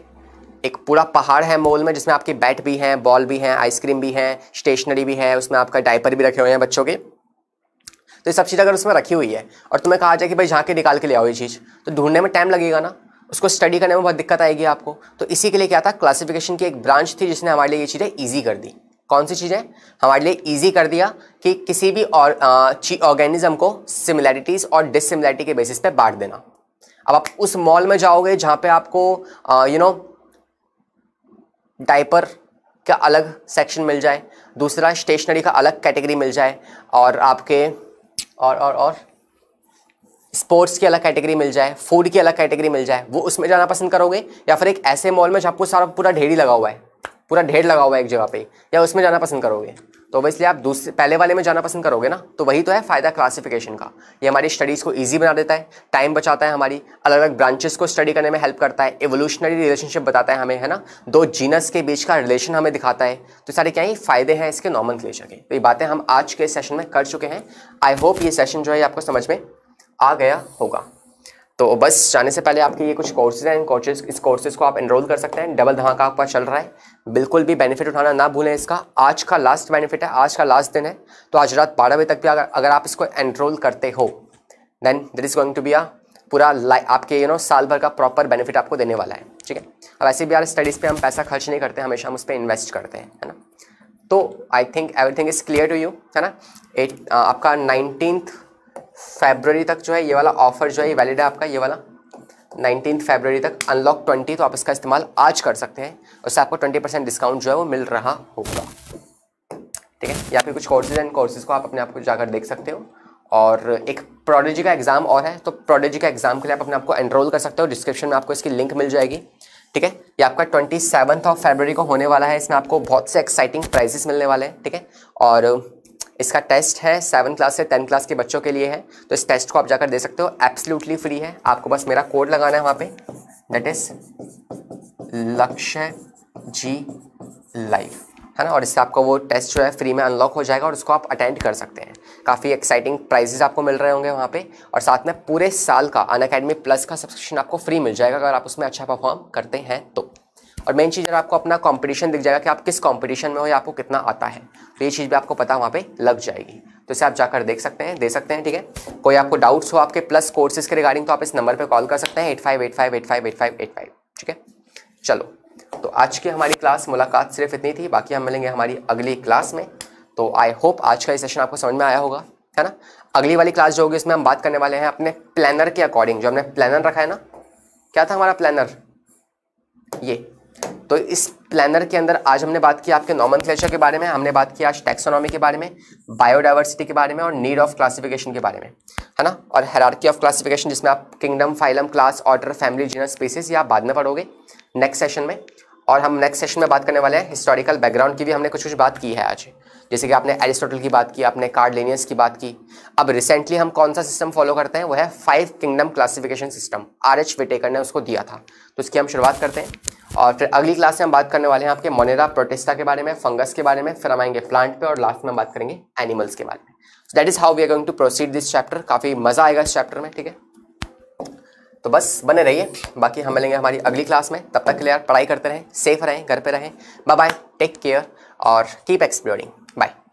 एक पूरा पहाड़ है मॉल में जिसमें आपकी बैट भी हैं बॉल भी हैं आइसक्रीम भी हैं स्टेशनरी भी है उसमें आपका डायपर भी रखे हुए हैं बच्चों के तो ये सब चीज़ अगर उसमें रखी हुई है और तुम्हें कहा जाए कि भाई झाँके निकाल के ले आओ ये चीज़ तो ढूंढने में टाइम लगेगा ना उसको स्टडी करने में बहुत दिक्कत आएगी आपको तो इसी के लिए क्या था क्लासिफिकेशन की एक ब्रांच थी जिसने हमारे लिए ये चीज़ें ईजी कर दी कौन सी चीज़ें हमारे लिए ईजी कर दिया कि किसी भी और ऑर्गेनिज्म को सिमिलैरिटीज़ और डिसिमिलैरिटी के बेसिस पे बांट देना अब आप उस मॉल में जाओगे जहाँ पे आपको यू नो डाइपर का अलग सेक्शन मिल जाए दूसरा स्टेशनरी का अलग कैटेगरी मिल जाए और आपके और और और स्पोर्ट्स की अलग कैटेगरी मिल जाए फूड की अलग कैटेगरी मिल जाए वो उसमें जाना पसंद करोगे या फिर एक ऐसे मॉल में जहाँ आपको सारा पूरा ढेर ही लगा हुआ है पूरा ढेर लगा हुआ है एक जगह पे या उसमें जाना पसंद करोगे तो इसलिए आप दूसरे पहले वाले में जाना पसंद करोगे ना तो वही तो है फ़ायदा क्लासिफिकेशन का ये हमारी स्टडीज़ को ईजी बना देता है टाइम बचाता है हमारी अलग अलग ब्रांचेस को स्टडी करने में हेल्प करता है एवोल्यूशनरी रिलेशनशिप बताता है हमें है ना दो जीनस के बीच का रिलेशन हमें दिखाता है तो सारे क्या ही फ़ायदे हैं इसके नॉर्मल क्लेशर के तो ये बातें हम आज के सेशन में कर चुके हैं आई होप ये सेशन जो है आपको समझ में आ गया होगा तो बस जाने से पहले आपके ये कुछ कोर्सेज हैं इन कोर्सेज इस कोर्सेज को आप एनरोल कर सकते हैं डबल धमाका आपका चल रहा है बिल्कुल भी बेनिफिट उठाना ना भूलें इसका आज का लास्ट बेनिफिट है आज का लास्ट दिन है तो आज रात बारह बजे तक भी अगर अगर आप इसको एनरोल करते हो then it is going to be आ पूरा आपके यू नो साल भर का प्रॉपर बेनिफिट आपको देने वाला है ठीक है अब ऐसे भी यार स्टडीज़ पे हम पैसा खर्च नहीं करते हमेशा हम उस पर इन्वेस्ट करते हैं है ना तो I think everything is clear to you है ना एट आपका नाइनटीन फेबररी तक जो है ये वाला ऑफर जो है ये वैलिड है आपका ये वाला नाइनटीन फेबररी तक अनलॉक ट्वेंटी तो आप इसका इस्तेमाल आज कर सकते हैं उससे आपको ट्वेंटी परसेंट डिस्काउंट जो है वो मिल रहा होगा ठीक है या फिर कुछ कोर्सेज एंड कोर्सेज को आप अपने आप को जाकर देख सकते हो और एक प्रोडेजी का एग्ज़ाम और है तो प्रोडेजी का एग्ज़ाम के लिए आप अपने आपको एनरोल कर सकते हो डिस्क्रिप्शन में आपको इसकी लिंक मिल जाएगी ठीक है ये आपका ट्वेंटी सेवन्थ ऑफ फेबररी को होने वाला है इसमें आपको बहुत से एक्साइटिंग प्राइजेस मिलने वाले हैं ठीक है और इसका टेस्ट है सेवन क्लास से टेन क्लास के बच्चों के लिए है तो इस टेस्ट को आप जाकर दे सकते हो एब्सोल्युटली फ्री है आपको बस मेरा कोड लगाना है वहाँ पे that is Lakshya ji life है ना और इससे आपका वो टेस्ट जो है फ्री में अनलॉक हो जाएगा और उसको आप अटेंड कर सकते हैं काफ़ी एक्साइटिंग प्राइजेज आपको मिल रहे होंगे वहाँ पे और साथ में पूरे साल का अन प्लस का सब्सक्रिप्शन आपको फ्री मिल जाएगा अगर आप उसमें अच्छा परफॉर्म करते हैं तो और मेन चीज़ आपको अपना कंपटीशन दिख जाएगा कि आप किस कंपटीशन में हो या आपको कितना आता है तो ये चीज़ भी आपको पता वहाँ पे लग जाएगी तो इसे आप जाकर देख सकते हैं दे सकते हैं ठीक है कोई आपको डाउट्स हो आपके प्लस कोर्सेज के रिगार्डिंग तो आप इस नंबर पर कॉल कर सकते हैं eight five eight five eight five eight five eight five ठीक है चलो तो आज की हमारी क्लास मुलाकात सिर्फ इतनी थी बाकी हम मिलेंगे हमारी अगली क्लास में तो आई होप आज का ये सेशन आपको समझ में आया होगा है ना अगली वाली क्लास जो होगी इसमें हम बात करने वाले हैं अपने प्लानर के अकॉर्डिंग जो हमने प्लानर रखा है ना क्या था हमारा प्लानर ये तो इस प्लानर के अंदर आज हमने बात की आपके नॉमन के बारे में हमने बात की आज टैक्सोनॉमी के बारे में बायोडाइवर्सिटी के बारे में और नीड ऑफ क्लासिफिकेशन के बारे में है ना और हेरार्की ऑफ क्लासिफिकेशन जिसमें आप kingdom phylum class order family genera species या आप बाद में पढ़ोगे नेक्स्ट सेशन में और हम नेक्स्ट सेशन में बात करने वाले हैं हिस्टोरिकल बैकग्राउंड की भी हमने कुछ कुछ बात की है आज जैसे कि आपने एरिस्टोटल की बात की आपने कार्डलेनियस की बात की अब रिसेंटली हम कौन सा सिस्टम फॉलो करते हैं वो है five kingdom classification system R H Whittaker ने उसको दिया था तो उसकी हम शुरुआत करते हैं और फिर अगली क्लास में हम बात करने वाले हैं आपके मोनेरा प्रोटेस्टा के बारे में फंगस के बारे में फिर हम आएंगे प्लांट पे और लास्ट में हम बात करेंगे एनिमल्स के बारे में that is how we are going to proceed this chapter काफ़ी मज़ा आएगा इस चैप्टर में ठीक है तो बस बने रहिए बाकी हम मिलेंगे हमारी अगली क्लास में तब तक के लिए यार पढ़ाई करते रहें सेफ रहें घर पे रहें बाय बाय टेक केयर और कीप एक्सप्लोरिंग बाय